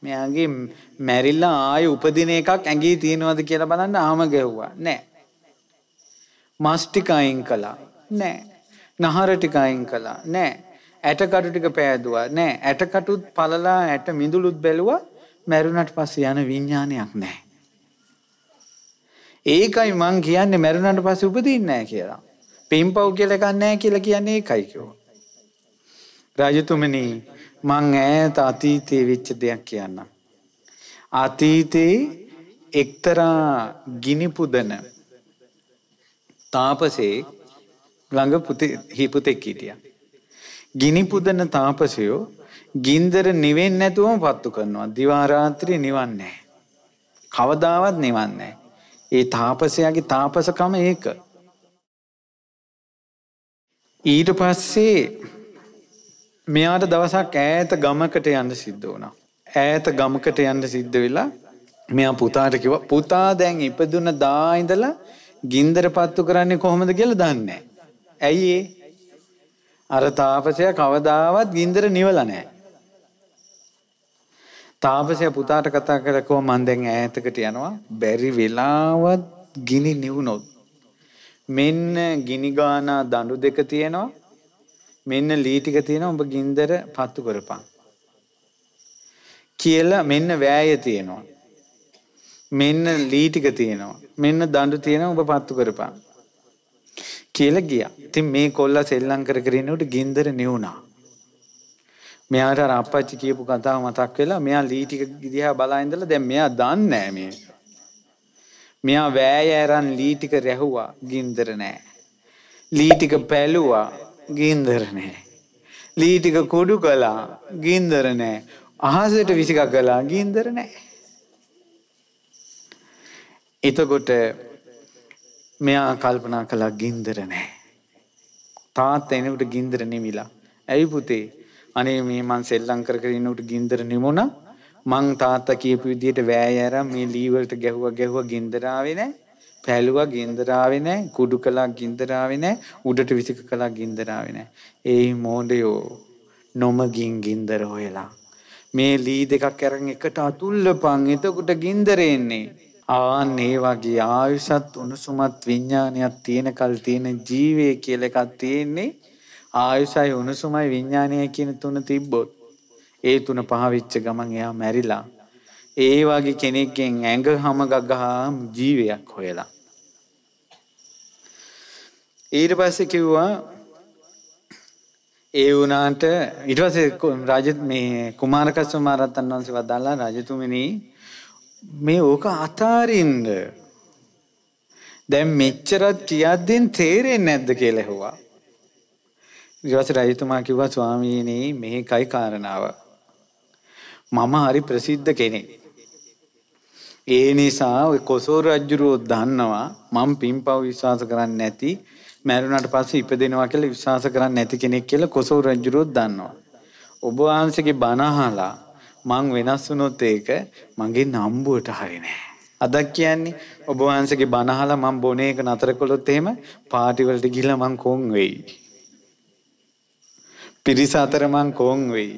මෙයාගේ මැරිලා ආයෙ උපදින එකක් ඇඟේ තියෙනවද කියලා බලන්න හැම ගැහුවා. නෑ. මස් ටික අයින් කළා. නෑ. නහර ටික අයින් කළා. නෑ. ඇටකටු ටික පෑදුවා. නෑ. ඇටකටුත් පළලා ඇට මිදුලුත් බැලුවා. මැරුණට පස්සේ යන විඥානයක් නෑ. ඒකයි මං කියන්නේ මැරුණට පස්සේ උපදින්නේ නෑ කියලා. පින් පව් කියල ගන්නෑ කියල කියන්නේ එකයි කිව්වා. රජතුමනි මං ඈත අතීතයේ වෙච්ච දෙයක් කියන්න. අතීතේ එක්තරා ගිනිපුදන තාපසේ ළඟ හිපුතෙක් හිටිය. ගිනිපුදන තාපසයෝ ගින්දර නිවෙන් නැතුවම පත්තු කරනවා දිවාරාත්‍රී නිවන්නේ. කවදාවත් නිවන්නේ. ඒ තාපසයාගේ තාපසකම ඒක. ඊට පස්සේ මෙයාට දවසක් ඈත ගමකට යන්න සිද්ධ වුණා. ඈත ගමකට යන්න සිද්ධ වෙලා මෙයා පුතාට කිව්වා පුතා දැන් ඉපදුන දා ඉඳලා ගින්දර පත්තු කරන්නේ කොහොමද කියලා දන්නේ ඇයි ඒ? අර තාපසයා කවදාවත් ගින්දර නිවලා නැහැ. තාපසයා පුතාට කතා කරකෝ මම දැන් ඈතකට යනවා බැරි වෙලාවත් ගිනි නිවුනොත් මෙන්න ගිනිගානා දඬු දෙක තියෙනවා මෙන්න ලී ටික තියෙනවා ඔබ ගින්දර පත්තු කරපන් කියලා මෙන්න වෑය තියෙනවා මෙන්න ලී ටික තියෙනවා මෙන්න දඬු තියෙනවා ඔබ පත්තු කරපන් කියලා ගියා ඉතින් මේ කොල්ලා සෙල්ලම් කර කර ඉන්නකොට ගින්දර නිවුණා මෙයාට අර අප්පච්චි කියපු කතාව මතක් වෙලා මෙයා ලී ටික දිහා බලා ඉඳලා දැන් මෙයා දන්නේ නැහැ මේ මෙයා වෑය ඇරන් ලී ටික රැහුවා ගින්දර නෑ. ලී ටික පැලුවා ගින්දර නෑ. ලී ටික කොඩු කළා ගින්දර නෑ. අහසට විසිකක් කළා ගින්දර නෑ. එතකොට මෙයා කල්පනා කළා ගින්දර නෑ. තාත්ත එනකට ගින්දර නිමිලා. ඇයි පුතේ අනේ මේ මන් සෙල්ලං කර කර ඉන්නකට ගින්දර නිමුණා මං තාත්තා කියපු විදිහට වෑය අරන් මේ ලී වලට ගැහුවා ගැහුවා ගින්දර ආවේ නැහැ. පැලුවා ගින්දර ආවේ නැහැ. කුඩු කළා ගින්දර ආවේ නැහැ. උඩට විසික කළා ගින්දර ආවේ නැහැ. ඒ මොඩයෝ නොමගින් ගින්දර හොයලා මේ ලී දෙකක් අරන් එකට අතුල්ලපන්. එතකොට ගින්දර එන්නේ. ආන් ඒ වගේ ආයුෂත් උණුසුමත් විඥානයක් තියෙනකල් තියෙන ජීවේ කියලා එකක් තියෙන්නේ. ආයුෂයි උණුසුමයි විඥානයයි කියන තුන තිබ්බොත් ඒ තුන පහවිච්ච ගමන් එයා මැරිලා. ඒ වගේ කෙනෙක්ගෙන් ඇඟ හම ගගහා ජීවයක් හොයලා. ඊට පස්සේ කිව්වා ඒ වුණාට ඊට පස්සේ රාජ මේ කුමාරකස්ස මහරහතන් වහන්සේ වදාලා රජතුමනි මේ ඕක අතාරින්න දැන් මෙච්චරත් කියද්දින් තේරෙන්නේ නැද්ද කියලා ඇහුවා. ඊට පස්සේ රජතුමා කිව්වා ස්වාමීනි මේකයි කාරණාව. මම හරි ප්‍රසිද්ධ කෙනෙක්. ඒ නිසා ඔය කොසෝ රජුරෝ දන්නවා මම පින්පව් විශ්වාස කරන්නේ නැති මැරුණාට පස්සේ ඉපදෙනවා කියලා විශ්වාස කරන්නේ නැති කෙනෙක් කියලා කොසෝ රජුරෝ දන්නවා. ඔබ වහන්සේගේ බණ අහලා මං වෙනස් වුණොත් ඒක මගේ නම්බුවට හරිනේ. අද කියන්නේ ඔබ වහන්සේගේ බණ අහලා මං බොන එක නතර කළොත් එහෙම පාටි වලට ගිහිල්ලා මං කොන් වෙයි. පිරිස අතර මං කොන් වෙයි.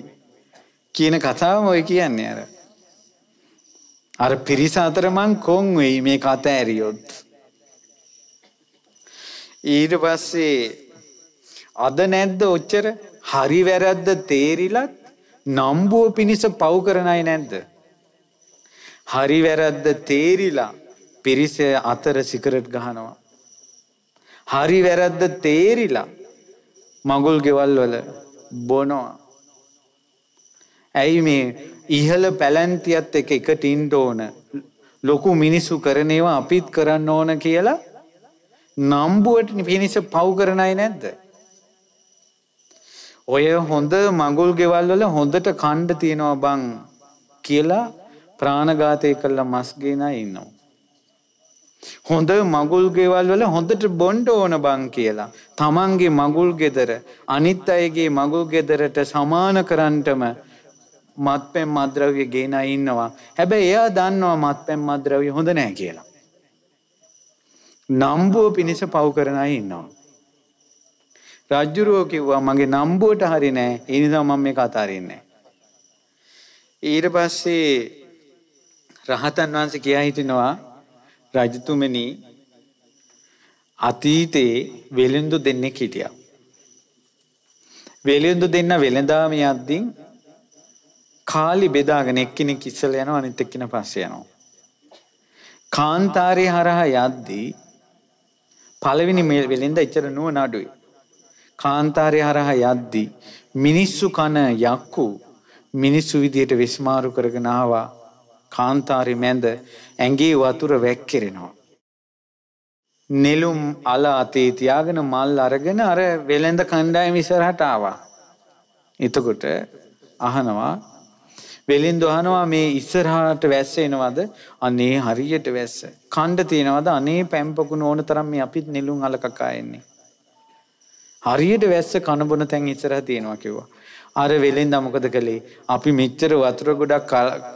කියන කතාවම ඔය කියන්නේ අර. අර පිරිස අතර මං කොන් වෙයි මේ කත ඇරියොත්. ඊට පස්සේ අද නැද්ද ඔච්චර හරි වැරද්ද තේරිලත් නම්බුව පිණිස පව් කරන අය නැද්ද? හරි වැරද්ද තේරිලා පිරිස අතර සිගරට් ගහනවා. හරි වැරද්ද තේරිලා මගුල් ගෙවල් වල බොනවා. ඇයි මේ ඉහළ පැලැන්තියත් එක එකට ඉන්ඩ ඕන ලොකු මිනිස්සු කරනේවා අපිත් කරන්න ඕන කියලා නම්බුවට පිණිස පව් කරනයි නැද්ද. ඔය හොඳ මගුල් ගෙවල් වල හොඳට කණ්ඩ තියෙනවා බං කියලා ප්‍රාණඝාතය කල්ලා මස්ගේනා ඉන්නවා. හොඳ මගුල් ගෙවල් වල හොඳට බොන්්ඩ ඕන බං කියලා. තමන්ගේ මගුල් ගෙදර අනිත් අයගේ මගුල් ගෙදරට සමාන කරන්ටම මත්පැන් මද්‍රව්‍ය ගේන අය ඉන්නවා. හැබැයි එයා දන්නවා මත්පැන් මද්‍රව්‍ය හොඳ නෑ කියලා. නම්බුව පිණිස පව් කරන අය ඉන්නවා. රජ්ජුරුවෝ කිව්වා මගේ නම්බුවට හරි නෑ. ඒ නිසා මම මේක අතාරින්නේ නෑ. ඊට පස්සේ රහතන් වහන්සේ කියා හිටිනවා රජතුමනි අතීතේ වෙළෙන්දු දෙන්නෙක් හිටියා. වෙළෙන්දු දෙන්න වෙළඳාම යද්දී කාලි බෙදාගෙන එක්කෙනෙක් ඉස්සල යනවා අනිත් එක්කෙනා පස්සේ යනවා. කාන්තාරේ හරහා යද්දී පළවෙනි මේ වෙලෙන්ද ඉතර නුවණ අඩුයි. කාන්තාරේ හරහා යද්දී මිනිස්සු කන යක්කු මිනිස්සු විදියට විස්මාරු කරගෙන ආවා කාන්තාරේ මැද ඇඟේ වතුර වැක්කිරෙනවා. නෙළුම් අල අතේ තියාගෙන මල් අරගෙන අර වෙළඳ කණ්ඩායම ඉස්සරහට ආවා. එතකොට අහනවා වෙලින්ද අහනවා මේ ඉස්සරහට වැස්ස එනවද? අනේ හරියට වැස්ස. කණ්ඩ තියනවද? අනේ පැම්පකුණ ඕන තරම් මේ අපිත් නෙළුම් අලකකා එන්නේ. හරියට වැස්ස කනබොන තැන් ඉස්සරහ තියෙනවා කිව්වා. අර වෙලෙන්ද මොකද කළේ? අපි මෙච්චර වතුර ගොඩක්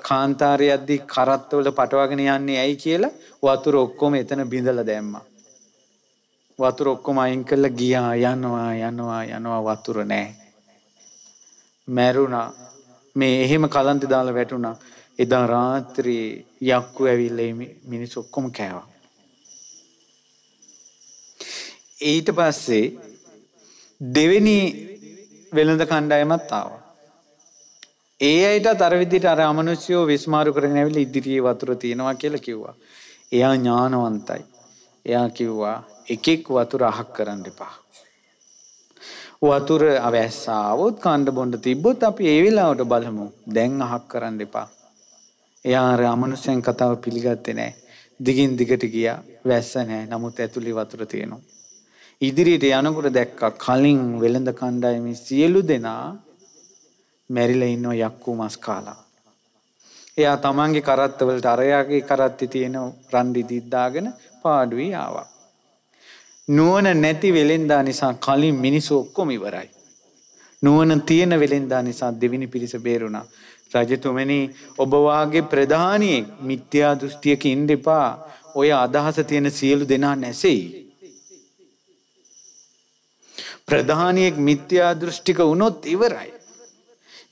කාන්තාරය යද්දී කරත්තවල පටවගෙන යන්නේ ඇයි කියලා වතුර ඔක්කොම එතන බිඳලා දැම්මා. වතුර ඔක්කොම අයින් කළා ගියා යනවා යනවා යනවා වතුර නැහැ. මැරුණා මේ එහෙම කලන්ත දාලා වැටුණා. එදා රාත්‍රියේ යක්කු ඇවිල්ලා මිනිස්සු ඔක්කොම කෑවා. ඊට පස්සේ දෙවෙනි වෙළඳ කණ්ඩායමත් ආවා. ඒ අයටත් අර විදිහට අර අමනුෂ්‍යෝ විස්මාරු කරගෙන ඇවිල්ලා ඉදිරියේ වතුර තියෙනවා කියලා කිව්වා. එයා ඥානවන්තයි. එයා කිව්වා එකෙක් වතුර අහක් කරන්න එපා. වතුර අවැස්සාවොත් කණ්ඩ බොන්ඩ තිබ්බොත් අපි ඒ වෙලාවට බලමු දැන් අහක් කරන්න එපා. එයාර අමනුසයන් කතාව පිළිගත්තේ නෑ. දිගින් දිගට ගියා වැස්ස නෑ නමුත් ඇතුළි වතුර තියෙනවා. ඉදිරියට යනකොට දැක්කා කලින් වෙළඳ කණ්ඩායමේ සියලු දෙනා මැරිලා ඉන්නෝ යක්කු මස් කාලා. එයා තමන්ගේ කරත්තවලට අරයාගේ කරත්තේ තියෙන රන්දි දිද්දාගෙන පාඩුවේ ආවා. නුවන නැති වෙළෙන්දා නිසා කලින් මිනිස්සු ඔක්කොම ඉවරයි. නුවන තියෙන වෙළෙන්දා නිසා දෙවිනි පිරිස බේරුණා. රජතුමනි ඔබවාගේ ප්‍රධානයෙක් මිත්‍යා දෘෂ්ටියක ඉන්න එපා. ඔය අදහස තියෙන සියලු දෙනා නැසෙයි. ප්‍රධානයෙක් මිත්‍යා දෘෂ්ටික වුණොත් ඉවරයි.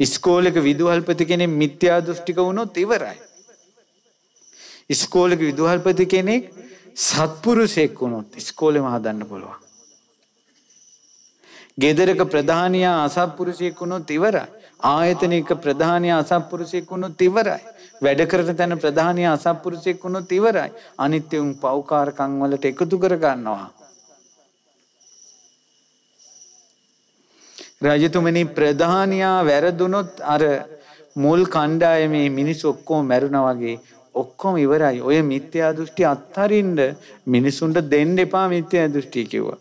ඉස්කෝලක විදුහල්පති කෙනෙක් මිත්‍යා දෘෂ්ටික වුණොත් ඉවරයි. ඉස්කෝලක විදුහල්පති කෙනෙක් සත්පුරුෂයෙක් වුණොත් ඉස්කෝලෙම හදන්න පුළුවන්. ගෙදරක ප්‍රධානියා අසත්පුරුෂයෙක් වුණොත් ඉවරයි. ආයතනික ප්‍රධානියා අසත්පුරුෂයෙක් වුණොත් ඉවරයි. වැඩ කරන තැන ප්‍රධානියා අසත්පුරුෂයෙක් වුණොත් ඉවරයි. අනිත්‍ය උන් පෞකාරකම් වලට එකතු කර ගන්නවා. රජතුමනි ප්‍රධානියා වැරදුනොත් අර මුල් කණ්ඩායමේ මිනිස් ඔක්කොම මැරුණා වගේ ඔක්කොම ඉවරයි. ඔය මිත්‍යා දෘෂ්ටි අත්හරින්න මිනිසුන්ට දෙන්න එපා මිත්‍යා දෘෂ්ටි කිව්වා.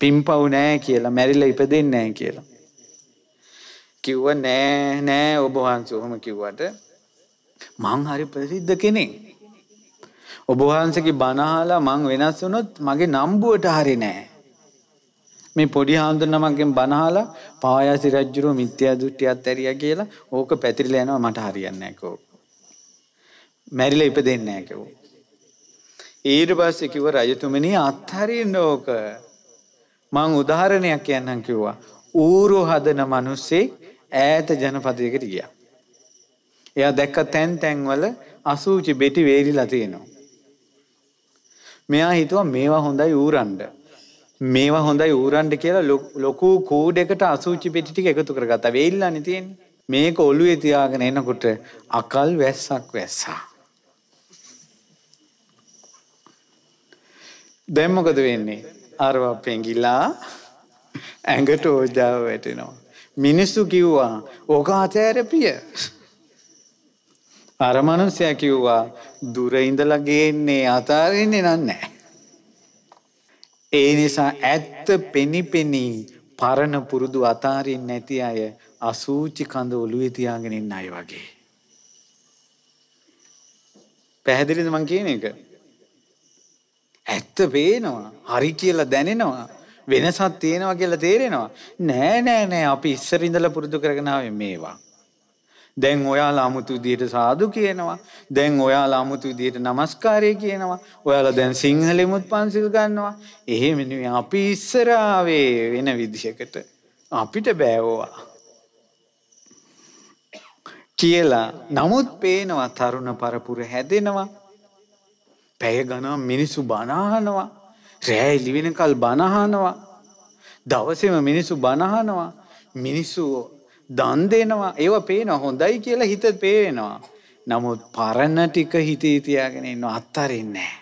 පිම්පව් නෑ කියලා, මැරිලා ඉපදෙන්නේ නෑ කියලා. කිව්ව නෑ නෑ ඔබ වහන්සේ ඔහොම කිව්වට මං හරි ප්‍රසිද්ධ කෙනෙක්. ඔබ වහන්සේගේ බණ අහලා මං වෙනස් වුණොත් මගේ නම්බුවට හරි නෑ. මේ පොඩි හාමුදුරනමගෙන් බනහලා පායාසි රජ්ජුරුව මිත්‍යා දෘෂ්ටියත් ඇරියා කියලා ඕක පැතිරිලා යනවා මට හරියන්නේ නැහැ කෝක. මැරිලා ඉපදෙන්නේ නැහැ කිව්වා. ඊට පස්සේ කිව්ව රජතුමනි අත්හරින්න ඕක. මං උදාහරණයක් කියන්නම් කිව්වා. ඌරු හදන මිනිස්සෙක් ඈත ජනපදයකට ගියා. එයා දැක්ක තැන් තැන්වල අසූචි බෙටි වේලිලා තියෙනවා. මෙයා හිතුවා මේවා හොඳයි ඌරන්ඩ. මේවා හොඳයි ඌරන්ඩ කියලා ලොකු කූඩෙකට අසූචි පෙටි ටික එකතු කරගත්තා. වේලිලානේ තියෙන්නේ. මේක ඔළුවේ තියාගෙන එනකොට අකල් වැස්සක් වැස්සා. දැන් මොකද වෙන්නේ? අරව පෙඟිලා ඇඟට ඕජාව වැටෙනවා. මිනිස්සු කිව්වා ඕක අතෑරපිය. අර මනුස්සයා කිව්වා දුර ඉඳලා ගේන්නේ අතාරින්නේ නැහැ. ඒ නිසා ඇත්ත පෙනිපෙනි පරණ පුරුදු අතාරින්නේ නැති අය අසූචි කඳ ඔළුවේ තියාගෙන ඉන්න අය වගේ. පැහැදිලිද මං කියන එක? ඇත්ත පේනවා. හරි කියලා දැනෙනවා. වෙනසක් තියෙනවා කියලා තේරෙනවා. නෑ නෑ නෑ අපි ඉස්සර ඉඳලා පුරුදු කරගෙන ආවේ මේවා. දැන් ඔයාලා 아무තු විදියට සාදු කියනවා. දැන් ඔයාලා 아무තු විදියට নমස්කාරය කියනවා. ඔයාලා දැන් සිංහලෙමුත් පන්සිල් ගන්නවා. එහෙම නෙවෙයි අපි ඉස්සර ආවේ වෙන විදියකට. අපිට බෑවෝවා. කියලා. නමුත් පේනවා තරුණ පරපුර හැදෙනවා. පැය ගණන් මිනිස්සු බනහනවා. රෑ එළි වෙනකල් බනහනවා. දවසේම මිනිස්සු බනහනවා. මිනිස්සු දන් දෙනවා. ඒව පේන හොඳයි කියලා හිත පේනවා. නමුත් පරණ ටික හිතේ තියාගෙන ඉන්න අත්තරින්නේ නැහැ.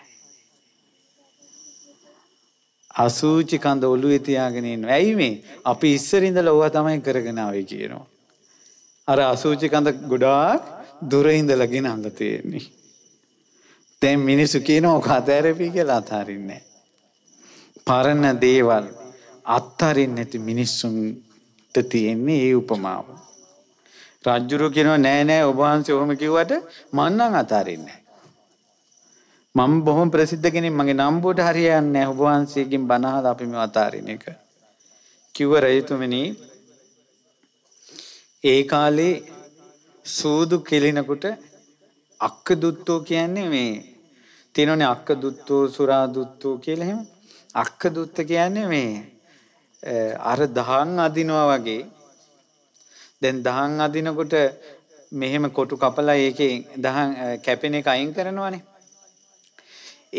අසූචි කඳ ඔළුවේ තියාගෙන ඉන්නවා. ඇයි මේ? අපි ඉස්සර ඉඳලා ඕවා තමයි කරගෙන ආවේ කියනවා. අර අසූචි කඳ ගොඩාක් දුර ඉඳලා ගෙනල්ලා තියෙන්නේ. දැන් මිනිස්සු කියනවා ඔක අතහැරපි කියලා අතහරින්නේ පරණ දේවල් අත්හරින්න ඇති මිනිස්සුන්ට තියෙන්නේ ඒ උපමාව. රජ්ජුරු කියනවා නෑ නෑ ඔබ වහන්සේ ඔහොම කිව්වට මං නම් අතහරින්නේ නෑ. මම බොහොම ප්‍රසිද්ධ කෙනෙක් මගේ නම්බුවට හරියන්නේ නෑ ඔබ වහන්සේගෙන් බණ අහලා අපි මේ අතහරින එක. කිව්ව රජතුමනි ඒ කාලේ සූදු කෙලිනකොට අක්ක දුත්තෝ කියන්නේ මේ තියෙනනේ අක්ක දුත්තෝ සුරා දුත්තෝ කියලා එහෙම. අක්ක දුත්ත කියන්නේ මේ අර දහන් අදිනවා වගේ දැන් දහන් අදිනකොට මෙහෙම කොටු කපලා ඒකේ දහන් කැපෙන එක අයින් කරනවානේ.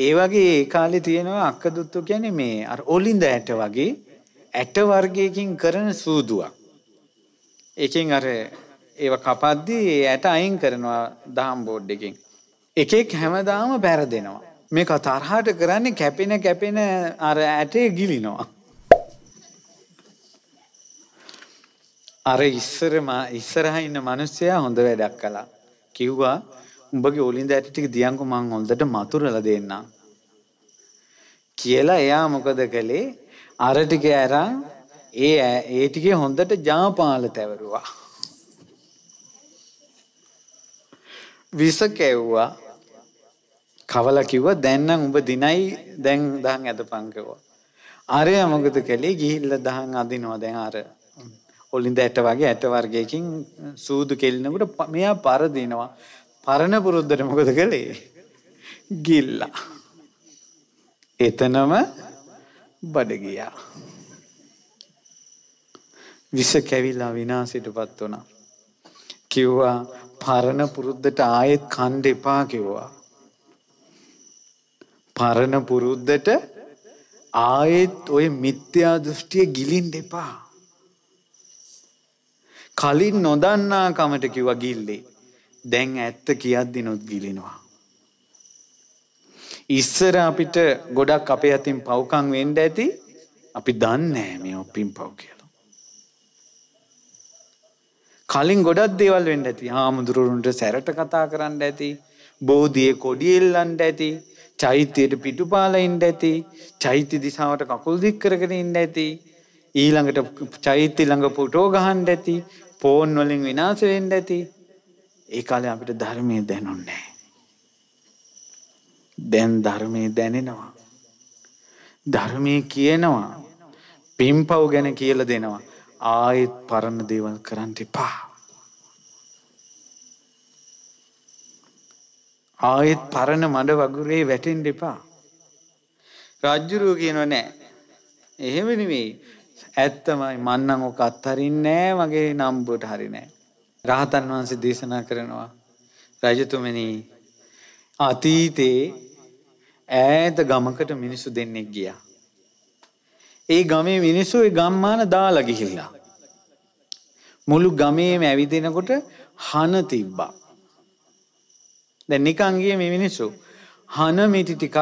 ඒ වගේ ඒ කාලේ තියෙනවා අක්ක දුත්තු කියන්නේ මේ අර ඔලින්ද ඇට වගේ ඇට වර්ගයකින් කරන සූදුවක්. ඒකෙන් අර ඒව කපද්දී ඇට අයින් කරනවා දහම් බෝඩ් එකෙන්. එකෙක් හැමදාම බැරදෙනවා. මේක තරහට කරන්නේ කැපෙන කැපෙන අර ඇටේ ගිලිනවා. අර ඉස්සරම ඉස්සරහ ඉන්න මිනිස්සයා හොඳ වැඩක් කළා. කිව්වා උඹගේ ඔලින්ද ඇට ටික දියන්කො මං හොඳට මතුරලා දෙන්නම්. කියලා එයා මොකද කළේ අර ටික අරන් ඒ ඒ ටිකේ හොඳට ජාපාල තැවරුවා. විස කැව්වා කවලා කිව්වා දැන් නම් උඹ දිනයි දැන් දහන් ඇදපන් කිව්වා. ආරයා මොකද කළේ ගිහිල්ලා දහන් අදිනවා දැන් අර ඔලින්ද ඇට වගේ ඇට වර්ගයකින් සූදු කෙලිනකොට මෙයා පරදිනවා. පරණ පුරුද්දට මොකද කළේ? ගිල්ලා. එතනම බඩ ගියා. විස කැවිලා විනාශයටපත් වුණා. කිව්වා පරණ පුරුද්දට ආයෙත් කණ්ඩ එපා කිව්වා. පරණ පුරුද්දට ආයෙත් ඔය මිත්‍යා දෘෂ්ටිය ගිලින්න එපා. කලින් නොදන්නාකමට කිව්වා ගිල්ලේ. දැන් ඇත්ත කියද්දි නොත් ගිලිනවා. ඉස්සර අපිට ගොඩක් අපේ අතින් පව්කම් වෙන්ඩ ඇති අපි දන්නෑ මේ ඔපින් පව් කියලා. කලින් ගොඩක් දේවල් වෙන්න ඇති හාමුදුරුවරුන්ට සැරට කතා කරන්න ඇති බෝධිය කොඩියෙල්ලන්ට ඇති චෛත්‍යයට පිටුපාලා ඉන්න ඇති චෛත්‍ය දිශාවට කකුල් දික් කරගෙන ඉන්න ඇති ඊළඟට චෛත්‍ය ළඟ ෆොටෝ ගහන්න ඇති ෆෝන් වලින් විනාශ වෙන්න ඇති ඒ කාලේ අපිට ධර්මයේ දැනුන්නේ දැන් ධර්මයේ දැනෙනවා ධර්මයේ කියනවා පින්පව් ගැන කියලා දෙනවා ආයෙත් පරණ දේවල් කරන්න එපා. ආයෙත් පරණ මඩ වගුරේ වැටෙන්න එපා. රාජ්ජුරුව කියනව නෑ. එහෙම නෙමෙයි. ඇත්තමයි මන් නම් ඔක අත්හරින්නේ නෑ මගේ නම්බුවට හරිනෑ. රහතන් වහන්සේ දේශනා කරනවා රජතුමනි අතීතේ ඈත ගමකට මිනිසු දෙන්නෙක් ගියා. ඒ ගමේ මිනිස්සු ඒ ගම්මාන දාලා ගිහිල්ලා. මුළු ගමේම ඇවිදිනකොට හන තිබ්බා. දැන් නිකන් ගියේ මේ මිනිස්සු හන මිටි ටිකක්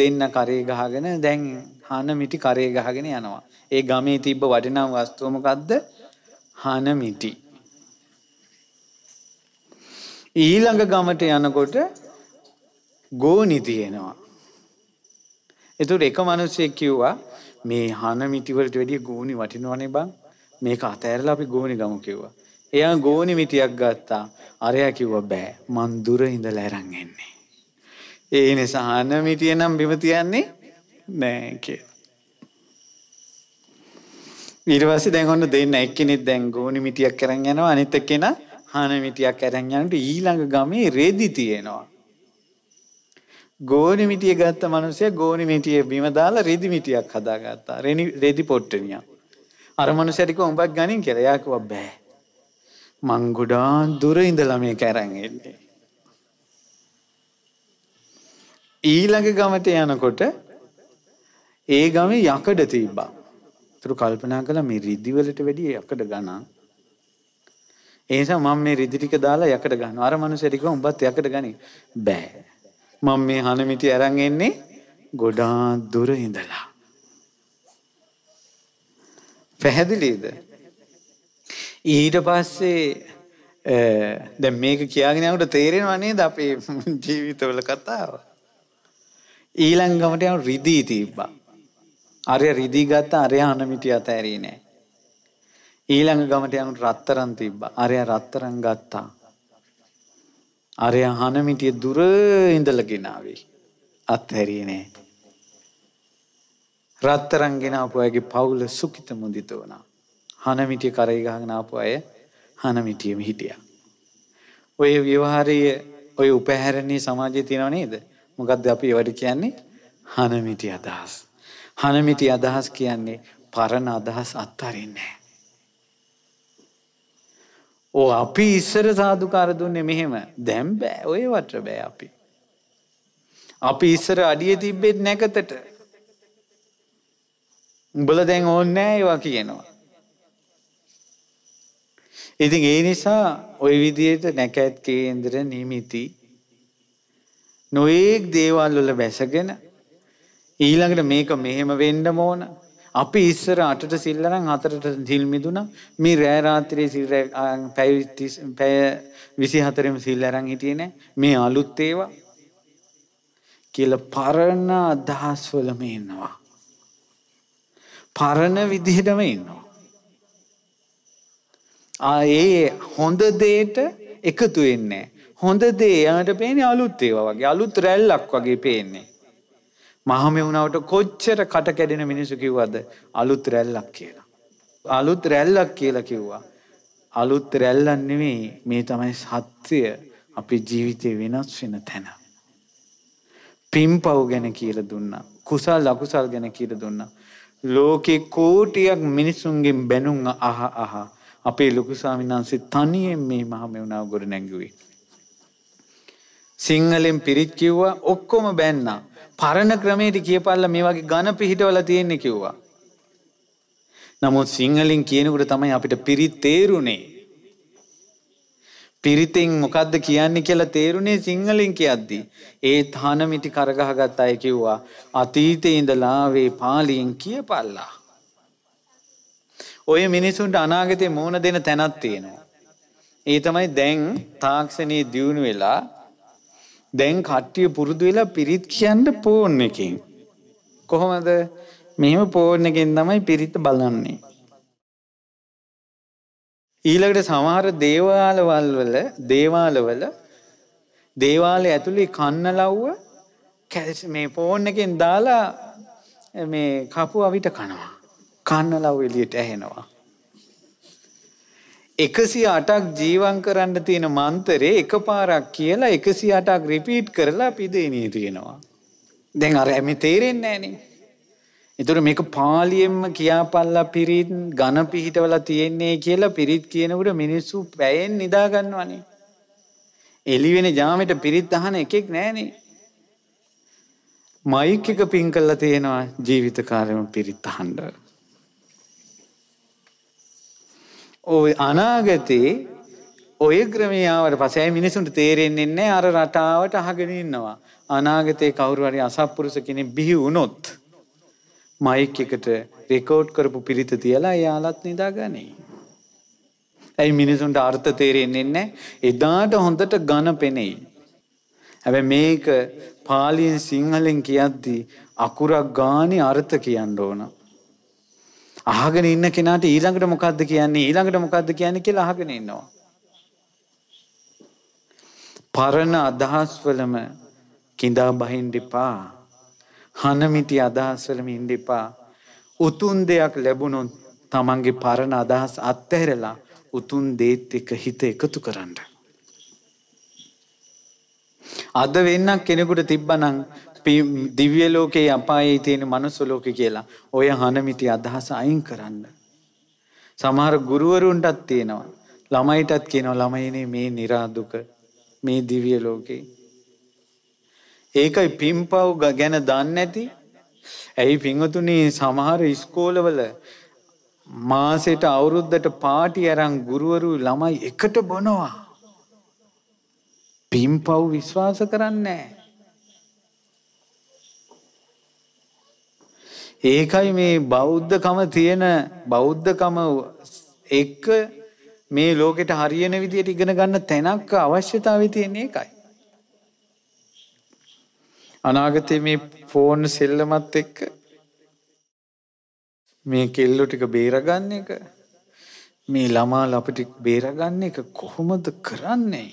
දෙන්න කරේ ගහගෙන දැන් හන මිටි කරේ ගහගෙන යනවා. ඒ ගමේ තිබ්බ වටිනා වස්තුව මොකද්ද? හන මිටි. ඊළඟ ගමට යනකොට ගෝනි තියෙනවා. ඒතර එක මිනිහෙක් කිව්වා මේ හන මිටිවලට වැඩිය ගෝනි වටිනවනේ බං. මේක අතෑරලා අපි ගෝනි ගමු කිව්වා. එයා ගෝනි මිටියක් ගත්තා. අරයා කිව්වා බෑ. මං දුර ඉඳලා අරන් එන්නේ. ඒ නිසා හන මිටිය නම් බිම තියන්නේ නෑ කියලා. ඊට පස්සේ දැන් ඔන්න දෙන්න එක්කෙනෙක් දැන් ගෝනි මිටියක් අරන් යනවා අනිත් එක්කෙනා හන මිටියක් අරන් යනට ඊළඟ ගමේ රෙදි තියෙනවා. ගෝනිමිටිය ගත්ත මිනිස්සයා ගෝනිමිටිය බිම දාලා රෙදි මිටියක් හදාගත්තා. රෙදි රෙදි පොට්ටනියක්. අර මිනිස්සයා ටික උඹක් ගනින් කියලා. එයා කිව්වා බෑ. මං ගොඩාක් දුර ඉඳලා මේක අරන් එන්නේ. ඊළඟ ගමට යනකොට ඒ ගමේ යකඩ තිබ්බා. ඒතරු කල්පනා කළා මේ රිදි වලට වැඩිය යකඩ ගණන්. ඒ නිසා මම මේ රිදි ටික දාලා යකඩ ගන්නවා. අර මිනිස්සු ටික උඹත් යකඩ ගනි. බෑ. මම මේ හනමිටි අරන් එන්නේ ගොඩා දුර ඉඳලා. පැහැදිලිද? ඊට පස්සේ දැන් මේක කියාගෙන යනකොට තේරෙනව නේද අපේ ජීවිතවල කතාව? ඊළඟ ගමට යන රිදී තිබ්බා. අරය රිදී ගත්තා අරය හනමිටි අතෑරී නෑ. ඊළඟ ගමට යන රත්තරන් තිබ්බා. අරය රත්තරන් ගත්තා. අරයා හනමිටිය දුර ඉඳලා ගෙනාවේ. අත්හැරියේ නෑ. රත්තරන් ගෙනාපු අයගේ පවුල සුඛිත මුදිත වුණා. හනමිටිය කරේ ගහගෙන ආපු අය හනමිටියෙම හිටියා. ඔය විවහාරයේ ඔය උපහැරණී සමාජයේ තියෙනව නේද? මොකද්ද අපි ඒවට කියන්නේ? හනමිටි අදහස්. හනමිටි අදහස් කියන්නේ පරණ අදහස් අත්හරින්නේ නෑ. ඕ අපි ඉස්සර සාධකාර දුන්නේ මෙහෙම දැම් බෑ ඔය වට බෑ අපි. අපි ඉස්සර අඩිය තිබ්බෙත් නැකතට. උඹල දැන් ඕන්නෑ ඒවා කියනවා. ඉතින් ඒ නිසා ඔය විදියට නැකැත් කේන්ද්‍ර නිමිති නොයෙක් දේවල් වල බැසගෙන ඊළඟට මේක මෙහෙම වෙන්න ඕන අපි ඉස්සර 8ට සිල් අරන් 4ට සිල් මිදුණා. මේ රෑ රාත්‍රියේ සිල් පැය 24ම සිල් අරන් හිටියේ නෑ. මේ අලුත් ඒවා කියලා පරණ අදහස් වලම ඉන්නවා. පරණ විදිහටම ඉන්නවා. ආ ඒ හොඳ දෙයට එකතු වෙන්නේ හොඳ දේ යාට පේන්නේ අලුත් ඒවා වගේ අලුත් රැල්ලක් වගේ පේන්නේ මහමෙවුණාවට කොච්චර කට කැඩෙන මිනිසු කිව්වද අලුත් රැල්ලක් කියලා. අලුත් රැල්ලක් කියලා කිව්වා. අලුත් රැල්ලක් නෙවෙයි මේ තමයි සත්‍ය අපේ ජීවිතේ වෙනස් වෙන තැන. පින්පව් ගැන කියලා දුන්නා. කුසල් අකුසල් ගැන කියලා දුන්නා. ලෝකේ කෝටියක් මිනිසුන්ගෙන් බැනුම් අහ අහ අපේ ලොකු ස්වාමීන් වහන්සේ තනියෙන් මේ මහමෙවුනාව ගොඩ නැගුවේ. සිංහලෙන් පිරිත් කිව්වා ඔක්කොම බැන්නා. පරණ ක්‍රමේට කියපල්ල මේ වගේ ගණ පිහිටවල තියෙන්නේ කිව්වා. නමුත් සිංහලින් කියනකට තමයි අපිට පිරිත් තේරුණේ. පිරිතෙන් මොකක්ද කියන්නේ කියලා තේරුණේ සිංහලින් කියද්දී. ඒ තහනමිටි කරගහගත් අය කිව්වා අතීතයේ ඉඳලාවේ පාලියෙන් කියපල්ලා. ඔය මිනිසුන්ට අනාගතේ මෝන දෙන තැනක් තියෙනවා. ඒ තමයි දැන් තාක්ෂණයේ දියුණු වෙලා දැන් කට්ටිය පුරුදු වෙලා පිරිත් කියන්න පෝන් එකෙන්. කොහොමද මෙහෙම පෝන් එකෙන් තමයි පිරිත බලන්නේ. ඊළඟට සමහර දේවාලවල් වල දේවාලවල දේවාලය ඇතුළේ කන්නලව්ව මේ පෝන් එකෙන් දාලා මේ කපු අවිට කනවා. කන්නලව් එළියට ඇහෙනවා. එකසි අටක් ජීවන් කරන්න තියෙන මන්තරේ එක පාරක් කියලා එකසි අටක් රිපීට් කරලා පිදේනී තියෙනවා. දැන් අර ඇමි තේරෙන් නෑන. එතුර මේක පාලියෙන්ම කියාපල්ලා පිරිත් ගණ පිහිටවල තියෙන්නේ කියලා පිරිත් කියනකට මිනිස්සු පැයෙන් නිදාගන්නවනේ. එලිවෙන ජාමට පිරිත් අහන එකෙක් නෑනේ. මයික් එක පින් කල්ලා තියෙනවා ජීවිතකාරම පිරිත් අහන්ඩර. ඔය අනාගතේ ඔය ක්‍රමයාවට පසයි මිනිසුන්ට තේරෙන්නේ නැහැ අර රටාවට අහගෙන ඉන්නවා. අනාගතයේ කවුරු හරි අසත්පුරුෂ කෙනෙක් බිහි වුණොත් මයික් එකට රෙකෝඩ් කරපු පිරිත තියලා එයාලත් නිදාගනී. ඇයි මිනිසුන්ට අර්ථ තේරෙන්නේ නැහැ. එදාට හොඳට ඝන පෙනෙයි. හැබැයි මේක පාලියෙන් සිංහලෙන් කියද්දී අකුරක් ගානේ අර්ථ කියන්න ඕන. අහගෙන ඉන්න කෙනාට ඊළඟට මොකද්ද කියන්නේ ඊළඟට මොකද්ද කියන්නේ කියලා අහගෙන ඉන්නවා. පරණ අදහස් වලම කිඳා බහින්න එපා. හනමිටි අදහස් වලම ඉන්න එපා. උතුම් දෙයක් ලැබුණොත් තමන්ගේ පරණ අදහස් අත්හැරලා උතුම් දේත් එක්ක හිත එකතු කරන්න. අද වෙන්නක් කෙනෙකුට තිබ්බනම් දිව්‍ය ලෝකේ අපායේ තියෙන මනුස්ස ලෝකේ කියලා ඔය හනමිති අදහස අයින් කරන්න. සමහර ගුරුවරුන්ටත් තියෙනවා. ළමයිටත් කියනවා ළමයිනේ මේ निराදුක මේ දිව්‍ය ලෝකේ. ඒකයි පින්පව් ගැන දන්නේ නැති. ඇයි පින්වතුනි සමහර ඉස්කෝලවල මාසෙට අවුරුද්දට පාටි අරන් ගුරුවරු ළමයි එකට බොනවා. පින්පව් විශ්වාස කරන්නේ නැහැ. ඒකයි මේ බෞද්ධකම තියෙන බෞද්ධකම එක්ක මේ ලෝකෙට හරියන විදියට ඉගෙන ගන්න තැනක් අවශ්‍යතාවය තියෙන එකයි. අනාගතයේ මේ ෆෝන් සෙල්ලමත් එක්ක මේ කෙල්ලෝ ටික බේරගන්න එක මේ ළමා ලපටි බේරගන්න එක කොහොමද කරන්නේ?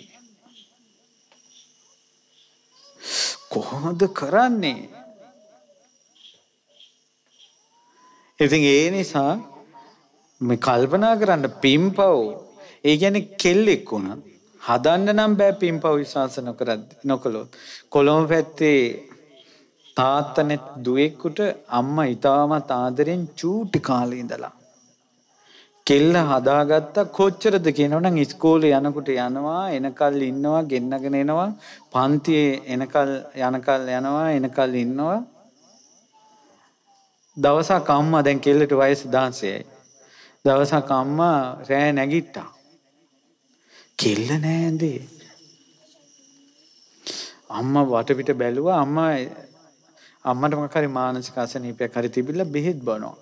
කොහොමද කරන්නේ? ඉතින් ඒ නිසා මේ කල්පනා කරන්න පිම්පව් ඒ කියන්නේ කෙල්ලෙක් වුණා හදන්න නම් බෑ පිම්පව් විශ්වාස නොකරද්දී නොකළොත් කොළඹ පැත්තේ තාත්තනෙත් දුවෙක්කුට අම්මා ඊටමත් ආදරෙන් චූටි කාලේ ඉඳලා කෙල්ල හදාගත්ත කොච්චරද කියනවනම් ඉස්කෝලේ යනකොට යනවා එනකල් ඉන්නවා ගෙන්නගෙන එනවා පන්තියේ එනකල් යනකල් යනවා එනකල් ඉන්නවා දවසක් අම්මා දැන් කෙල්ලට වයස 16යි. දවසක් අම්මා රෑ නැගිට්ටා. කෙල්ල නෑ ඇඳේ. අම්මා වටපිට බැලුවා අම්මා අම්මට මොකක් හරි මානසික අසනීපයක් හරි තිබිලා බෙහෙත් බොනවා.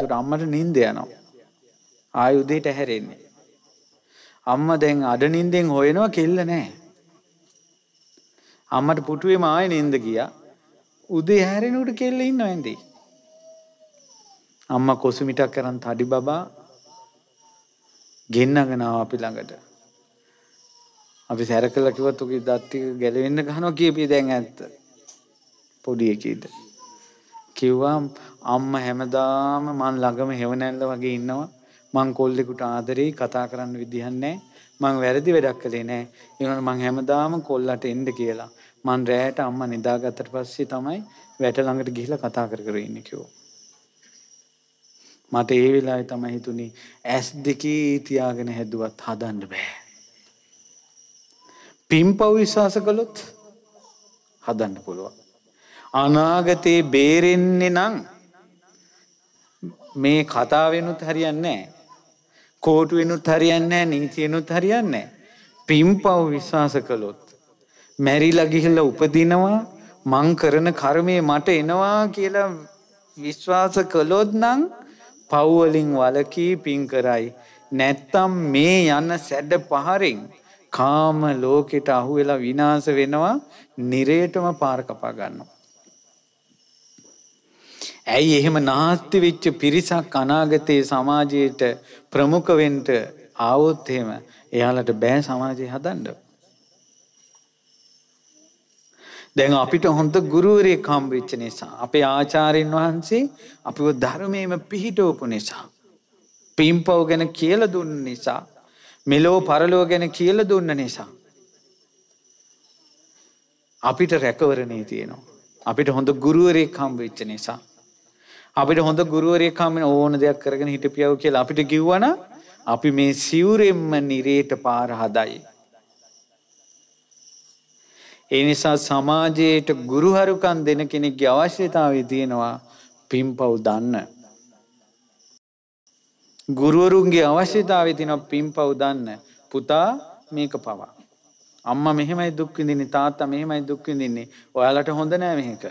ඒකට අම්මට නිින්ද යනවා. ආය උදේට හැරෙන්නේ. අම්මා දැන් අඩ නිින්දෙන් හොයනවා කෙල්ල නෑ. අම්මට පුටුවේම ආයෙ නිින්ද ගියා. උදේ හැරෙනකොට කෙල්ල ඉන්නව ඇඳේ. අම්ම කොසුමිටක් කරන් තඩි බබා ගෙන්න්නගෙනාව අපි ළඟට. අපි සැර කල කිවත්තුක දත්තික ගැලවෙන්න ගහනවා කියපී දැන් ඇත්ත. පොඩියකීද. කිව්වා අම්ම හැමදාම මන් ළඟම හෙවනැල්ල වගේ ඉන්නවා මං කොල්ලෙකුට ආදරී කතා කරන්න විදිහන්නේ මං වැරදි වැඩක් කළේ නෑ එනට මං හැමදාම කොල්ලට එන්ඩ කියලා මන් රෑට අම්ම නිදාගත්තට පස්සේ තමයි වැට ළඟට ගිහිල කතා කර කරන්න කිවෝ. මට ඒ වෙලාවේ තමයි හිතුනේ ඇස් දෙකේ තියාගෙන හැදුවත් හදන්න බෑ. පින්පව් විශ්වාස කළොත් හදන්න පුළුවන්. අනාගතේ බේරෙන්නේ නම් මේ කතාවෙනුත් හරියන්නේ නැහැ. කෝටුවෙනුත් හරියන්නේ නැහැ, නීතියෙනුත් හරියන්නේ නැහැ. පින්පව් විශ්වාස කළොත් මැරිලා ගිහිල්ලා උපදිනවා මං කරන කර්මය මට එනවා කියලා විශ්වාස කළොත් නම් පව්වලින් වලකී පින් කරයි. නැත්තම් මේ යන්න සැඩ පහරෙන් කාම ලෝකෙට අහු වෙලා විනාස වෙනවා නිරේටම පාර කපා ගන්නවා. ඇයි එහෙම නාස්ති වෙච්ච පිරිසක් අනාගතයේ සමාජයට ප්‍රමුඛ වෙන්න ආවොත් එහෙම එයාලට බෑ සමාජය හදන්න. දැන් අපිට හොඳ ගුරුවරයෙක් හම්බෙච්ච නිසා අපේ ආචාර්යන් වහන්සේ අපිව ධර්මයේම පිහිටවපු නිසා පින්පව් ගැන කියලා දුන්න නිසා මෙලෝ පරලෝ ගැන කියලා දුන්න නිසා අපිට රැකවරණේ තියෙනවා අපිට හොඳ ගුරුවරයෙක් හම්බෙච්ච නිසා අපිට හොඳ ගුරුවරයෙක් හම්බෙන ඕන දෙයක් කරගෙන හිටපියව කියලා අපිට කිව්වනම් අපි මේ සිවුරෙන්ම නිරේට පාර හදයි ඒ නිසා සමාජයට ගුරුහරුකම් දෙන කෙනෙක්ගේ අවශ්‍යතාවය තියෙනවා පින්පව් දන්න. ගුරුවරුන්ගේ අවශ්‍යතාවය තියෙනවා පින්පව් දන්න. පුතා මේක පවා. අම්මා මෙහෙමයි දුක් විඳින්නේ තාත්තා මෙහෙමයි දුක් විඳින්නේ. ඔයාලට හොඳ නෑ මේක.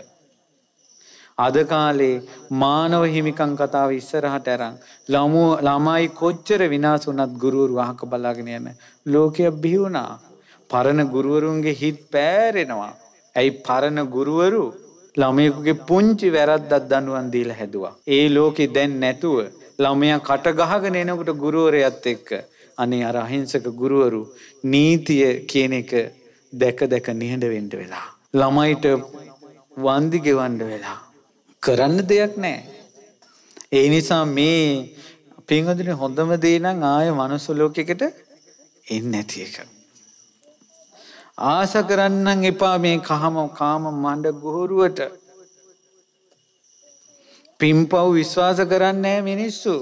අද කාලේ මානව හිමිකම් කතාව ඉස්සරහට අරන් ළමෝ ළමයි කොච්චර විනාශ වුණත් ගුරුවරු අහක බලාගෙන යන ලෝකය බිහි වුණා. පරණ ගුරුවරුන්ගේ හිත් පෑරෙනවා. ඇයි පරණ ගුරුවරු ළමයකුගේ පුංචි වැරද්දත් දනුවන් දීලා හැදවා. ඒ ලෝකෙ දැන් නැතුව ළමයා කටගහගෙන එනකට ගුරුවරයත් එක්ක. අනේ අර අහිංසක ගුරුවරු නීතිය කියන එක දැක දැක නිහඬවෙන්ට වෙලා. ළමයිට වන්දිගෙවන්ඩ වෙලා. කරන්න දෙයක් නෑ. ඒ නිසා මේ පින්වදින හොඳම දේනම් ආය මනුස්සලෝකෙකට එන්න ඇති එක. ආස කරන්නන් එපා මේ කහම කාම මණ්ඩ ගොහරුවට පිම්පව් විශ්වාස කරන්නේ මිනිස්සු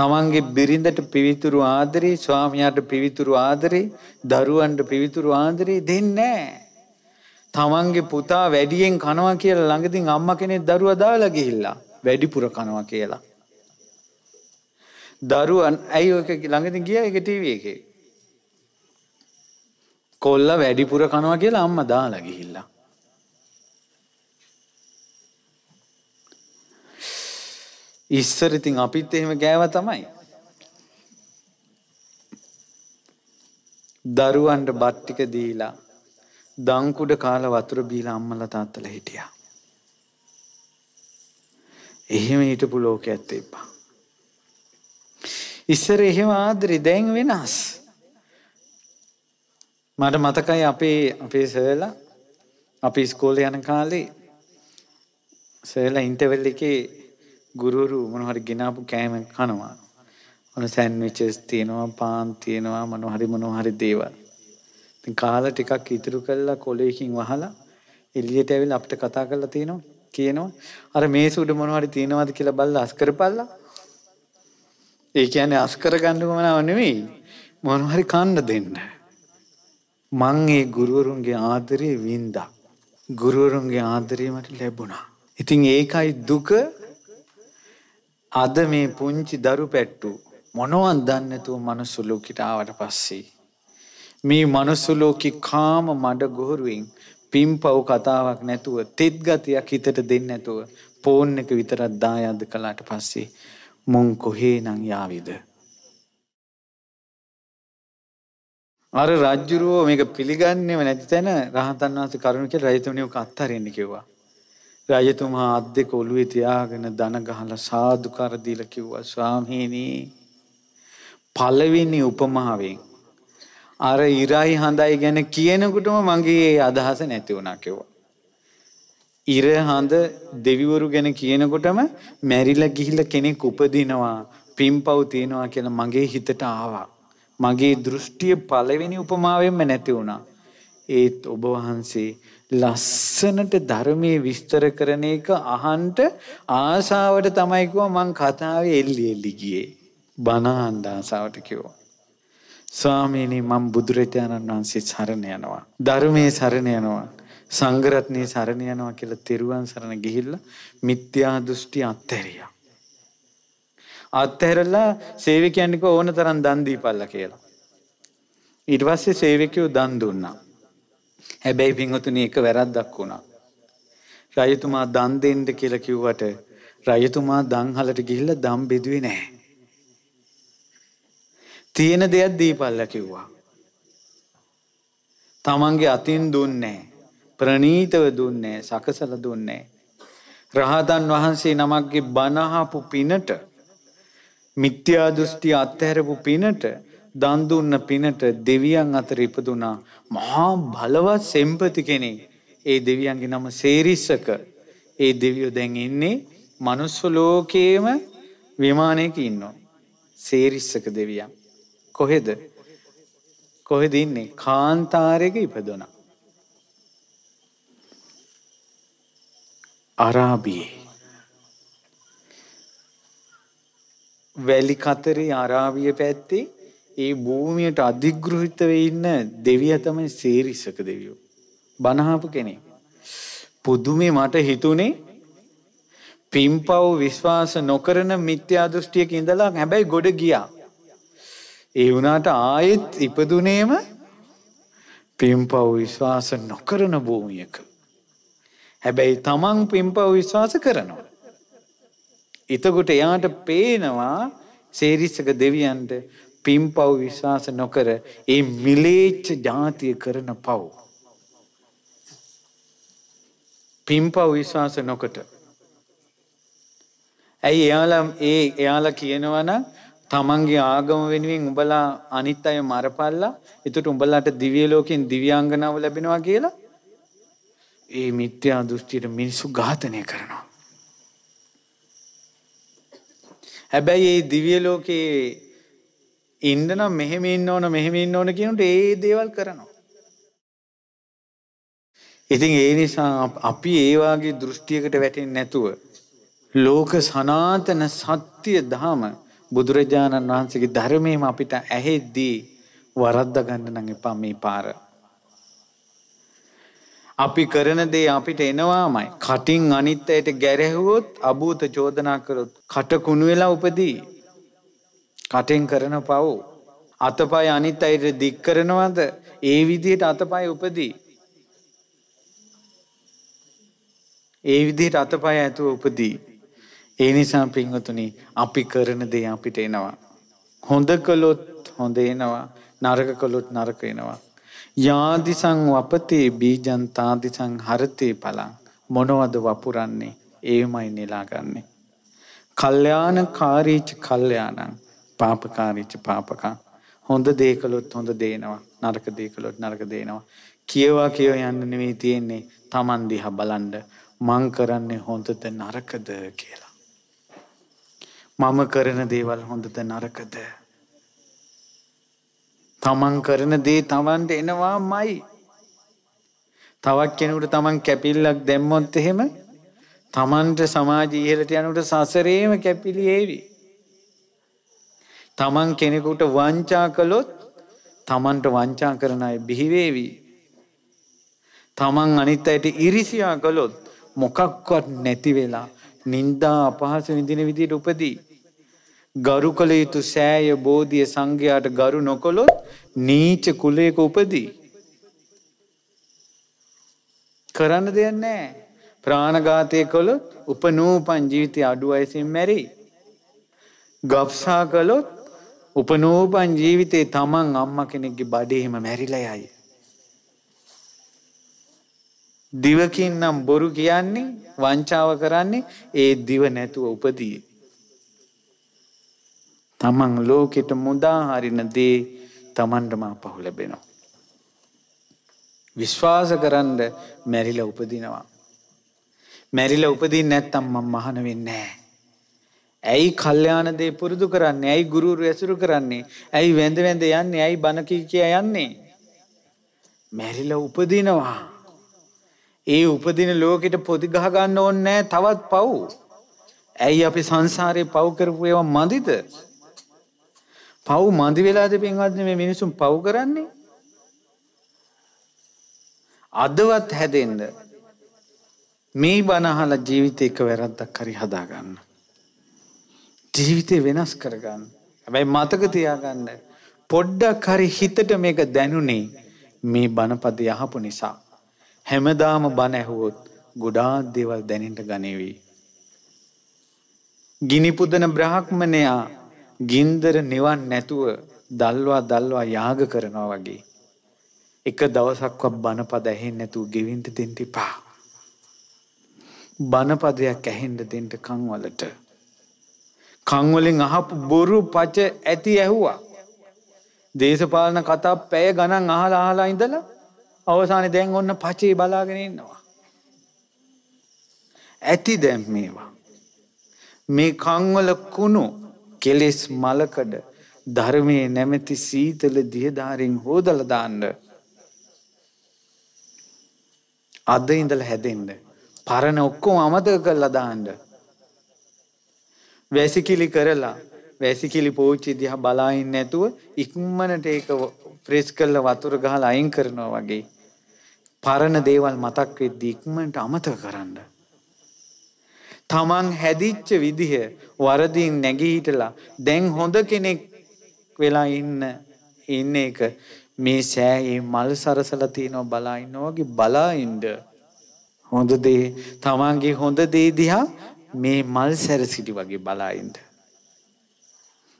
තමන්ගේ බිරිඳට පිවිතුරු ආදරේ ස්වාමියාට පිවිතුරු ආදරේ දරුවන්ට පිවිතුරු ආදරේ දෙන්නේ තමන්ගේ පුතා වැඩියෙන් කනවා කියලා ළඟදින් අම්මා කෙනෙක් දරුවා දාලා ගිහිල්ලා වැඩිපුර කනවා කියලා දරුවන් ඇයි ඔක ළඟදින් ගියා ඒක ටීවී එකේ කොල්ල වැඩිපුර කනවා කියලා අම්ම දාලා ගිහිල්ලා. ඉස්සර ඉතින් අපිත් එහෙම ගෑව තමයි. දරුවන්ට බත් ටික දීලා දංකුඩ කාලා වතුර බීලා අම්මලා තාත්තලා හිටියා. එහෙම හිටපු ලෝකයක් තිබ්බා. ඉස්සර එහෙම ආදරේ දැන් වෙනස්. මට මතකයි අපේ අපේ සර්ලා අපි ස්කෝලේ යන කාලේ සර්ලා ඉන්ටර්වල් එකේ ගුරුවරු මොන හරි ගෙනාපු කෑම කනවා. මොන සෑන්ඩ්විචස් තියෙනවා, පාන් තියෙනවා, මොන හරි මොන හරි දේවල්. ඉතින් කාලා ටිකක් ඉතුරු කරලා කොලේකින් වහලා එළියට ඇවිල්ලා අපිට කතා කරලා තිනවා කියනවා අර මේසු උඩ මොනව හරි තියනවාද කියලා බලලා අස් කරපල්ලා ඒ කියන්නේ අස් කරගන්නකම නව නෙවෙයි මොනව හරි කන්න දෙන්න මං ඒ ගුරුවරුන්ගේ ආදරය වින්දා. ගුරුවරුන්ගේ ආදරීමට ලැබුණා. ඉතිං ඒකයි දුක අද මේ පුංචි දරු පැට්ටු මොනවන් දන්නතුව මනුසුලෝකිටාවට පස්සේ. මේ මනුසුලෝකි කාම මඩ ගොහරුවෙන් පිම් පව් කතාවක් නැතුව තෙත් ගතියක් හිතට දෙන්න නැතුව පෝන් එක විතරත් දායාද කලාට පස්සේ මුං කොහේ නං යාවිද. අර රජ්ජුරුවෝ මේක පිළිගන්නේම නැති තැන රහතන් වහන්සේ කරුණ කියලා රජතුමනි ඔක අත්හරින්න කිව්වා. රජතුමා අත් දෙක ඔළුවේ තියාගෙන දන ගහලා සාදුකාර දීලා කිව්වා ස්වාමීනි පළවෙනි උපමාවෙන් අර ඉරයි හඳයි ගැන කියනකොටම මගේ අදහස නැති වුණා කිව්වා. ඉර හඳ දෙවිවරු ගැන කියනකොටම මැරිලා ගිහිල්ලා කෙනෙක් උපදිනවා පින්පව් තියනවා කියලා මගේ හිතට ආවා. මගේ දෘෂ්ටිය පළවෙනි උපමාවෙන්ම නැති වුණා. ඒත් ඔබ වහන්සේ ලස්සනට ධර්මයේ විස්තර කරන එක අහන්ට ආසාවට තමයි කිව්වා මං කතාවේ එල්ලි එල්ලි ගියේ. බණ අහන්න ආසාවට කිව්වා. ස්වාමීනි මං බුදුරජාණන් වහන්සේ සරණ යනවා. ධර්මයේ සරණ යනවා. සංඝරත්නයේ සරණ යනවා කියලා තෙරුවන් සරණ ගිහිල්ලා මිත්‍යා දෘෂ්ටි අත්හැරියා. අත්හැරලා සේවකයන්නික ඕන තරම් දන් දීපල්ලා කියලා. ඊට පස්සේ සේවකයෝ දන් දුන්නා. හැබැයි පින්වතුනි එක වැරද්දක් වුණා. රජතුමා දන් දෙන්න කියලා කිව්වට රජතුමා දන්හලට ගිහිල්ලා දන් බෙදුවේ නැහැ. තියෙන දෙයක් දීපල්ලා කිව්වා. තමන්ගේ අතින් දුන්නේ ප්‍රණීතව දුන්නේ සකසල දුන්නේ රහතන් වහන්සේ නමක්ගේ බනහපු පිනට මිත්‍යා දෘෂ්ටි අත්හැරපු පිනට දන් දුන්න පිනට දෙවියන් අතර ඉපදුනා මහා බලවත් සෙම්පති කෙනෙක්. ඒ දෙවියන්ගේ නම සේරිස්සක. ඒ දෙවියෝ දැන් ඉන්නේ මනුස්ස ලෝකයේම විමානයක ඉන්නවා. සේරිස්සක දෙවියන්. කොහෙද? කොහෙද ඉන්නේ? කාන්තාරයක ඉපදුනා. අරාබියේ වැලි කතරේ අරාවිය පැත්තේ ඒ භූමියට අධිග්‍රහිත වෙඉන්න දෙවිය තමයි සේරිසක දෙවියෝ. බනහාපු කෙනෙක්. පුදුමේ මට හිතුනේ පිම්පව් විශ්වාස නොකරන මිත්‍යා දෘෂ්ටියක ඉඳලා හැබැයි ගොඩ ගියා. ඒ වුණාට ආයෙත් ඉපදුනේම පිම්පව් විශ්වාස නොකරන භූමියක. හැබැයි තමන් පිම්පව් විශ්වාස කරනවා. එතකොට එයාට පේනවා සේරිස්සක දෙවියන්ට පිම්පව් විශ්වාස නොකර ඒ මිලේච්ච ජාතිය කරන පව්. පිම්පව් විශ්වාස නොකට. ඇයි එයාලම් ඒ එයාල කියනවන තමන්ගේ ආගම වෙනුවෙන් උඹලා අනිත් අය මරපල්ලා එතුට උඹලාට දිවියලෝකින් දිවියංගනාව ලැබෙනවා කියලා ඒ මිත්‍යා දෘෂ්ටියට මිනිස්සු ඝාතනය කරනවා. හැබැයි ඒ දිවිය ලෝකයේ ඉන්දනම් මෙහෙම ඉන්න ඕන මෙහෙම ඉන්න ඕන කියනට ඒ දේවල් කරනවා. ඉතින් ඒ නිසා අපි ඒවාගේ දෘෂ්ටියකට වැටෙන් නැතුව. ලෝක සනාතන සත්‍යය දහම බුදුරජාණන් වහන්සේගේ ධර්මයම අපිට ඇහෙද්දී වරද්ද ගන්න නඟ පම් මේ පාර. අපි කරන දේ අපිට එනවාමයි. කටින් අනිත් අයට ගැරැහුවොත් අභූත චෝදනා කරොත් කට කුණු වෙලා උපදී. කටෙන් කරන පව්. අතපය අනිත් අයට දික් කරනවද? ඒ විදිහට අතපය උපදී. ඒ විදිහට අතපය ඇතුව උපදී. ඒ නිසා පින්වතුනි අපි කරන දේ අපිට එනවා. හොඳ කළොත් හොඳ එනවා. නරක කළොත් නරක එනවා. යාදිසං වපතේ බීජන් තාදිසං හරතේ පලං මොනවද වපුරන්නේ ඒමයි නෙලාගන්නේ. කල්්‍යාන කාරීච කල්්‍යයානං පාපකාරීච පාපකං හොඳ දේකලොත් හොඳ දේනවා නරක දේකලොත් නරක දේනවා. කියවා කියව යන්න නෙවෙයි තියෙන්නේ තමන් දිහා බලන්ඩ මං කරන්නේ හොඳද නරකද කියලා. මම කරන දේවල් හොඳද නරකද. තමන් කරන දේ තමන්ට එනවාමයි. තවක් කෙනෙකුට තමන් කැපිල්ලක් දැම්මොත් එහෙම තමන්ට සමාජ ඉහළට යනකොට සසරේම කැපිලි ඒවි. තමන් කෙනෙකුට වංචා කළොත් තමන්ට වංචා කරන අය බිහිවේවි. තමන් අනිත් අයට ඉරිසියා කළොත් මොකක්වත් නැති වෙලා නින්දා අපහස විඳින විදිහට උපදී. ගරු කළ යුතු සෑය බෝධිය සංඝයාට ගරු නොකොළොත් නීච කුලයක උපදී. කරන්න දෙයක් නෑ. ප්‍රාණඝාතය කළොත් උපනූපන් ජීවිතය අඩු අයසින් මැරි. ගප්සා කළොත් උපනූපන් ජීවිතේ තමන් අම්ම කෙනෙක්ගේ බඩේම මැරිලා යයි. දිවකින් නම් බොරු කියන්නේ වංචාව කරන්නේ ඒ දිව නැතුව උපදී. තමන් ලෝකෙට මුදාහරින දේ තමන්ටම අපහු ලැබෙනවා. විශ්වාස කරන්න මැරිල උපදිනවා. මැරිල උපදී නැත්තම් මම මහන වෙන්නේ ඇයි කල්යාණ දේ පුරුදු කරන්නේ? ඇයි ගුරුවරු ඇසුරු කරන්නේ? ඇයි වැඳ වැඳ යන්නේ? ඇයි බණ කී කියා යන්නේ? මැරිලා උපදිනවා. ඒ උපදින ලෝකෙට පොදි ගහ ගන්න ඕනේ නැහැ තවත් පව්. ඇයි අපි සංසාරේ පව් කරපු ඒවා මදිද? පව් මදි වෙලාද පින්වත්න මේ මිනිසුම් පව් කරන්නේ. අදවත් හැදෙන්ද. මේ බනහල ජීවිත එක වැරද්දක් කරි හදාගන්න. ජීවිතය වෙනස් කරගන්න. හැබැයි මතක තියාගන්න. පොඩ්ඩක් හරි හිතට මේක දැනුනේ මේ බණපද යහපු නිසා. හැමදාම බණ ඇහුවොත් ගොඩාත් දේවල් දැනෙන්ට ගනේවී. ගිනිපුදන බ්‍රහක්මනයා ගින්දර නිවන් නැතුව දල්වා දල්වා යාග කරනවා වගේ. එක දවසක්වත් බණපද ඇහෙන්නේ නැතුව ගෙවින්ට දෙන්න එපා. බණපදයක් ඇහෙන්න දෙන්න කන් වලට. කන් වලින් අහපු බොරු පච ඇති ඇහුවා. දේශපාලන කතා පැය ගණන් අහලා අහලා ඉඳලා අවසානයේ දැන් ඔන්න පචේ බලාගෙන ඉන්නවා. ඇති දැන් මේවා. මේ කන් වල කුණු කෙලෙස් මලකඩ ධර්මයේ නැමැති සීතල දියධාරින් හෝදලා දාන්න. අද ඉඳලා හැදෙන්න. පරණ ඔක්කොම අමතක කරලා දාන්න. වැසිකිලි කරලා වැසිකිලි පෝච්චි දිහා බලා ඉන්නේ නැතුව ඉක්මනට ඒක ප්‍රෙස් කරලා වතුර ගහලා අයින් කරනවා වගේ පරණ දේවල් මතක් වෙද්දී ඉක්මනට අමතක කරන්න. තමන් හැදිච්ච විදිහ වරදින් නැගී හිටලා දැන් හොඳ කෙනෙක් වෙලා ඉන්න ඉන්න එක මේ සෑයේ මල් සරසලා තියෙනවා බලා ඉන්නවාගේ බලා ඉන්න හොඳ දේ තමන්ගේ හොඳ දේ දිහා මේ මල් සැරසිටි වගේ බලා ඉන්න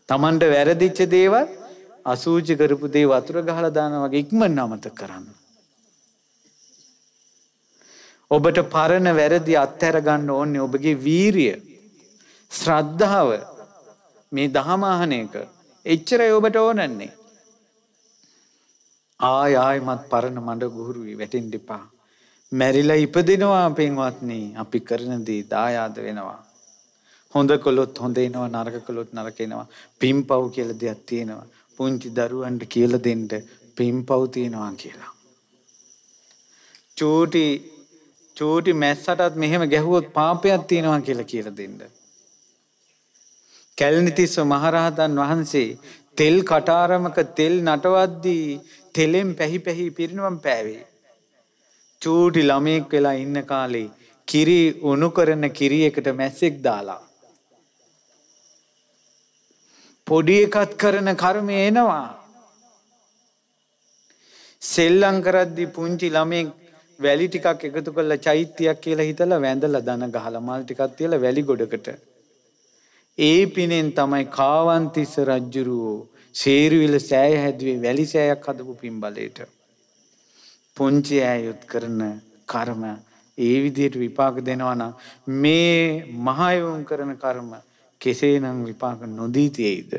තමන්ට වැරදිච්ච දේවල් අසූචි කරපු දේ වතුර ගහලා දානවා වගේ ඉක්මන් අමතක කරන්න ඔබට පරණ වැරදි අත්හැර ගන්න ඕන්නේ ඔබගේ වීරිය ශ්‍රද්ධාව මේ දහම අහන එක එච්චරයි ඔබට ඕනන්නේ ආය ආයමත් පරණ මඩ ගුහුරුයි වැටෙන්න එපා මැරිලා ඉපදිනවා පින්වත්නි අපි කරන දේ දායාද වෙනවා හොඳ කළොත් හොඳ එනවා නරක කළොත් නරක එනවා පින්පව් කියලා දෙයක් තියෙනවා පුංචි දරුවන්ට කියලා දෙන්න පින්පව් තියෙනවා කියලා චූටි චූටි මැස්සටත් මෙහෙම ගැහුවොත් පාපයක් තියෙනවා කියලා කියලා දෙන්න. කැලණිතිස්ස මහරහතන් වහන්සේ තෙල් කටාරමක තෙල් නටවද්දී තෙලෙන් පැහි පැහි පිරිනවම් පෑවේ. චූටි ළමයෙක් වෙලා ඉන්න කාලේ කිරි උණු කරන කිරියකට මැස්සෙක් දාලා. පොඩි එකත් කරන කර්මය එනවා. සෙල්ලම් කරද්දී පුංචි ළමෙක් වැලි ටිකක් එකතු කරලා චෛත්‍යයක් කියලා හිතලා වැඳලා දන ගහලා මල් ටිකක් තියලා වැලි ගොඩකට ඒ පිනෙන් තමයි කාවන්තිස්ස රජ්ජුරුවෝ සේරුවිල සෑය හැදුවේ වැලි සෑයක් හදපු පින්බලයට පුංචි ඇයුත් කරන කර්ම ඒ විදිහට විපාක දෙනවා නම් මේ මහයෝම් කරන කර්ම කෙසේනම් විපාක නොදී තියෙයිද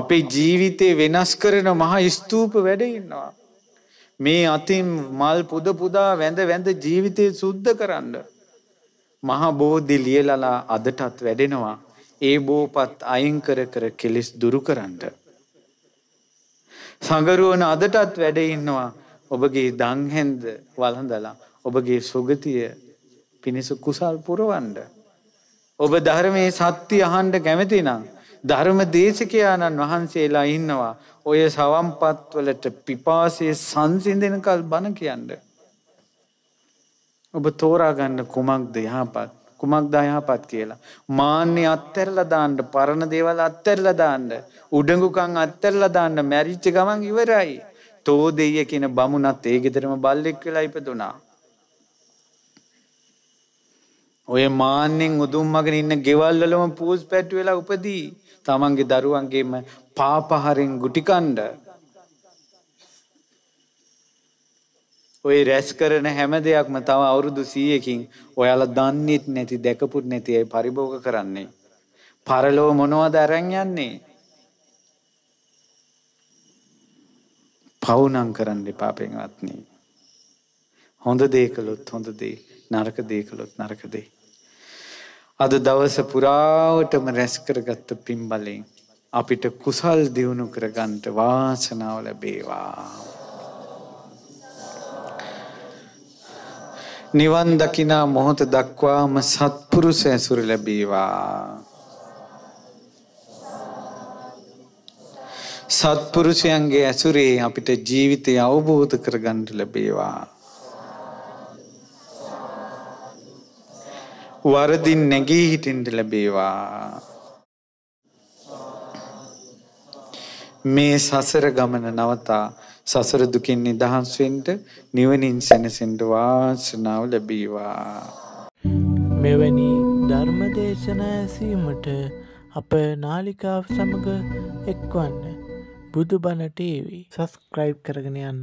අපේ ජීවිතේ වෙනස් කරන මහා ස්තූප වැඩ ඉන්නවා. මේ අතින් මල් පුද පුදා වැඳ වැඳ ජීවිතය සුද්ධ කරන්න. මහා බෝධි ලියලලා අදටත් වැඩෙනවා ඒ බෝපත් අයින් කර කර කෙලෙස් දුරු කරන්න. සඟරුවන අදටත් වැඩ ඉන්නවා ඔබගේ දංහැන්ද වළඳලා ඔබගේ සුගතිය පිණිස කුසල් පුරවන්ඩ. ඔබ ධර්මයේ සත්‍යය අහන්ඩ කැමතිනම් ධර්ම දේශකයාණන් වහන්සේලා ඉන්නවා. ඔය සවම්පත්වලට පිපාසේ සංසිඳෙනකල් බණ කියන්න. ඔබ තෝරාගන්න කුමක්ද යහපත් කුමක්ද යහපත් කියලා. මාන්‍ය අත්තරලා දාන්න පරණ දේවල් අත්තරලා දාන්න උඩඟුකම් අත්තරලා දාන්න මැරිච්ච ගමන් ඉවරයි. තෝදෙය කියන බමුණත් ඒ ගෙදරම බල්ලෙක් වෙලා ඉපදුනා. ඔය මාන්‍යෙන් උදුම්මගෙන ඉන්න ගෙවල් වලම පූස් පැට්ටු වෙලා උපදී. තමන්ගේ දරුවන්ගේම පාපහරෙන් ගුටිකණ්ඩ ඔය රැස් කරන හැම දෙයක්ම තව අවුරුදු සීයකින් ඔයාල දන්නෙත් නැති දැකපුත් නැති ඇයි පරිභෝග කරන්නේ. පරලෝ මොනවද අරං යන්නේ. පවුනං කරන්න පාපෙන්වත්න්නේ. හොඳ දේකළොත් හොඳ දේ නරක දේකළොත් නරකදේ. අද දවස පුරාවටම රැස් කරගත්ත පින් බලෙන් අපිට කුසල් දියුණු කරගන්නට වාසනාව ලැබේවා. නිවන් දකිනා මොහොත දක්වාම සත්පුරුෂ ඇසුර ලැබේවා. සත්පුරුෂයන්ගේ ඇසුරේ අපිට ජීවිතය අවබෝධ කරගන්නට ලැබේවා. වරදින් නැගී හිටින්ට ලැබේවා. මේ සසර ගමන නවතා සසර දුකින් නිදහස් වෙන්න නිවනින් සැනසෙන්න වාසනාව ලැබීවා. මෙවැනි ධර්ම දේශනා ඇසීමට අප නාලිකාව සමග එක්වන්න බුදුබණ ටීවී සස්ක්‍රයිබ් කරගෙන යන්න.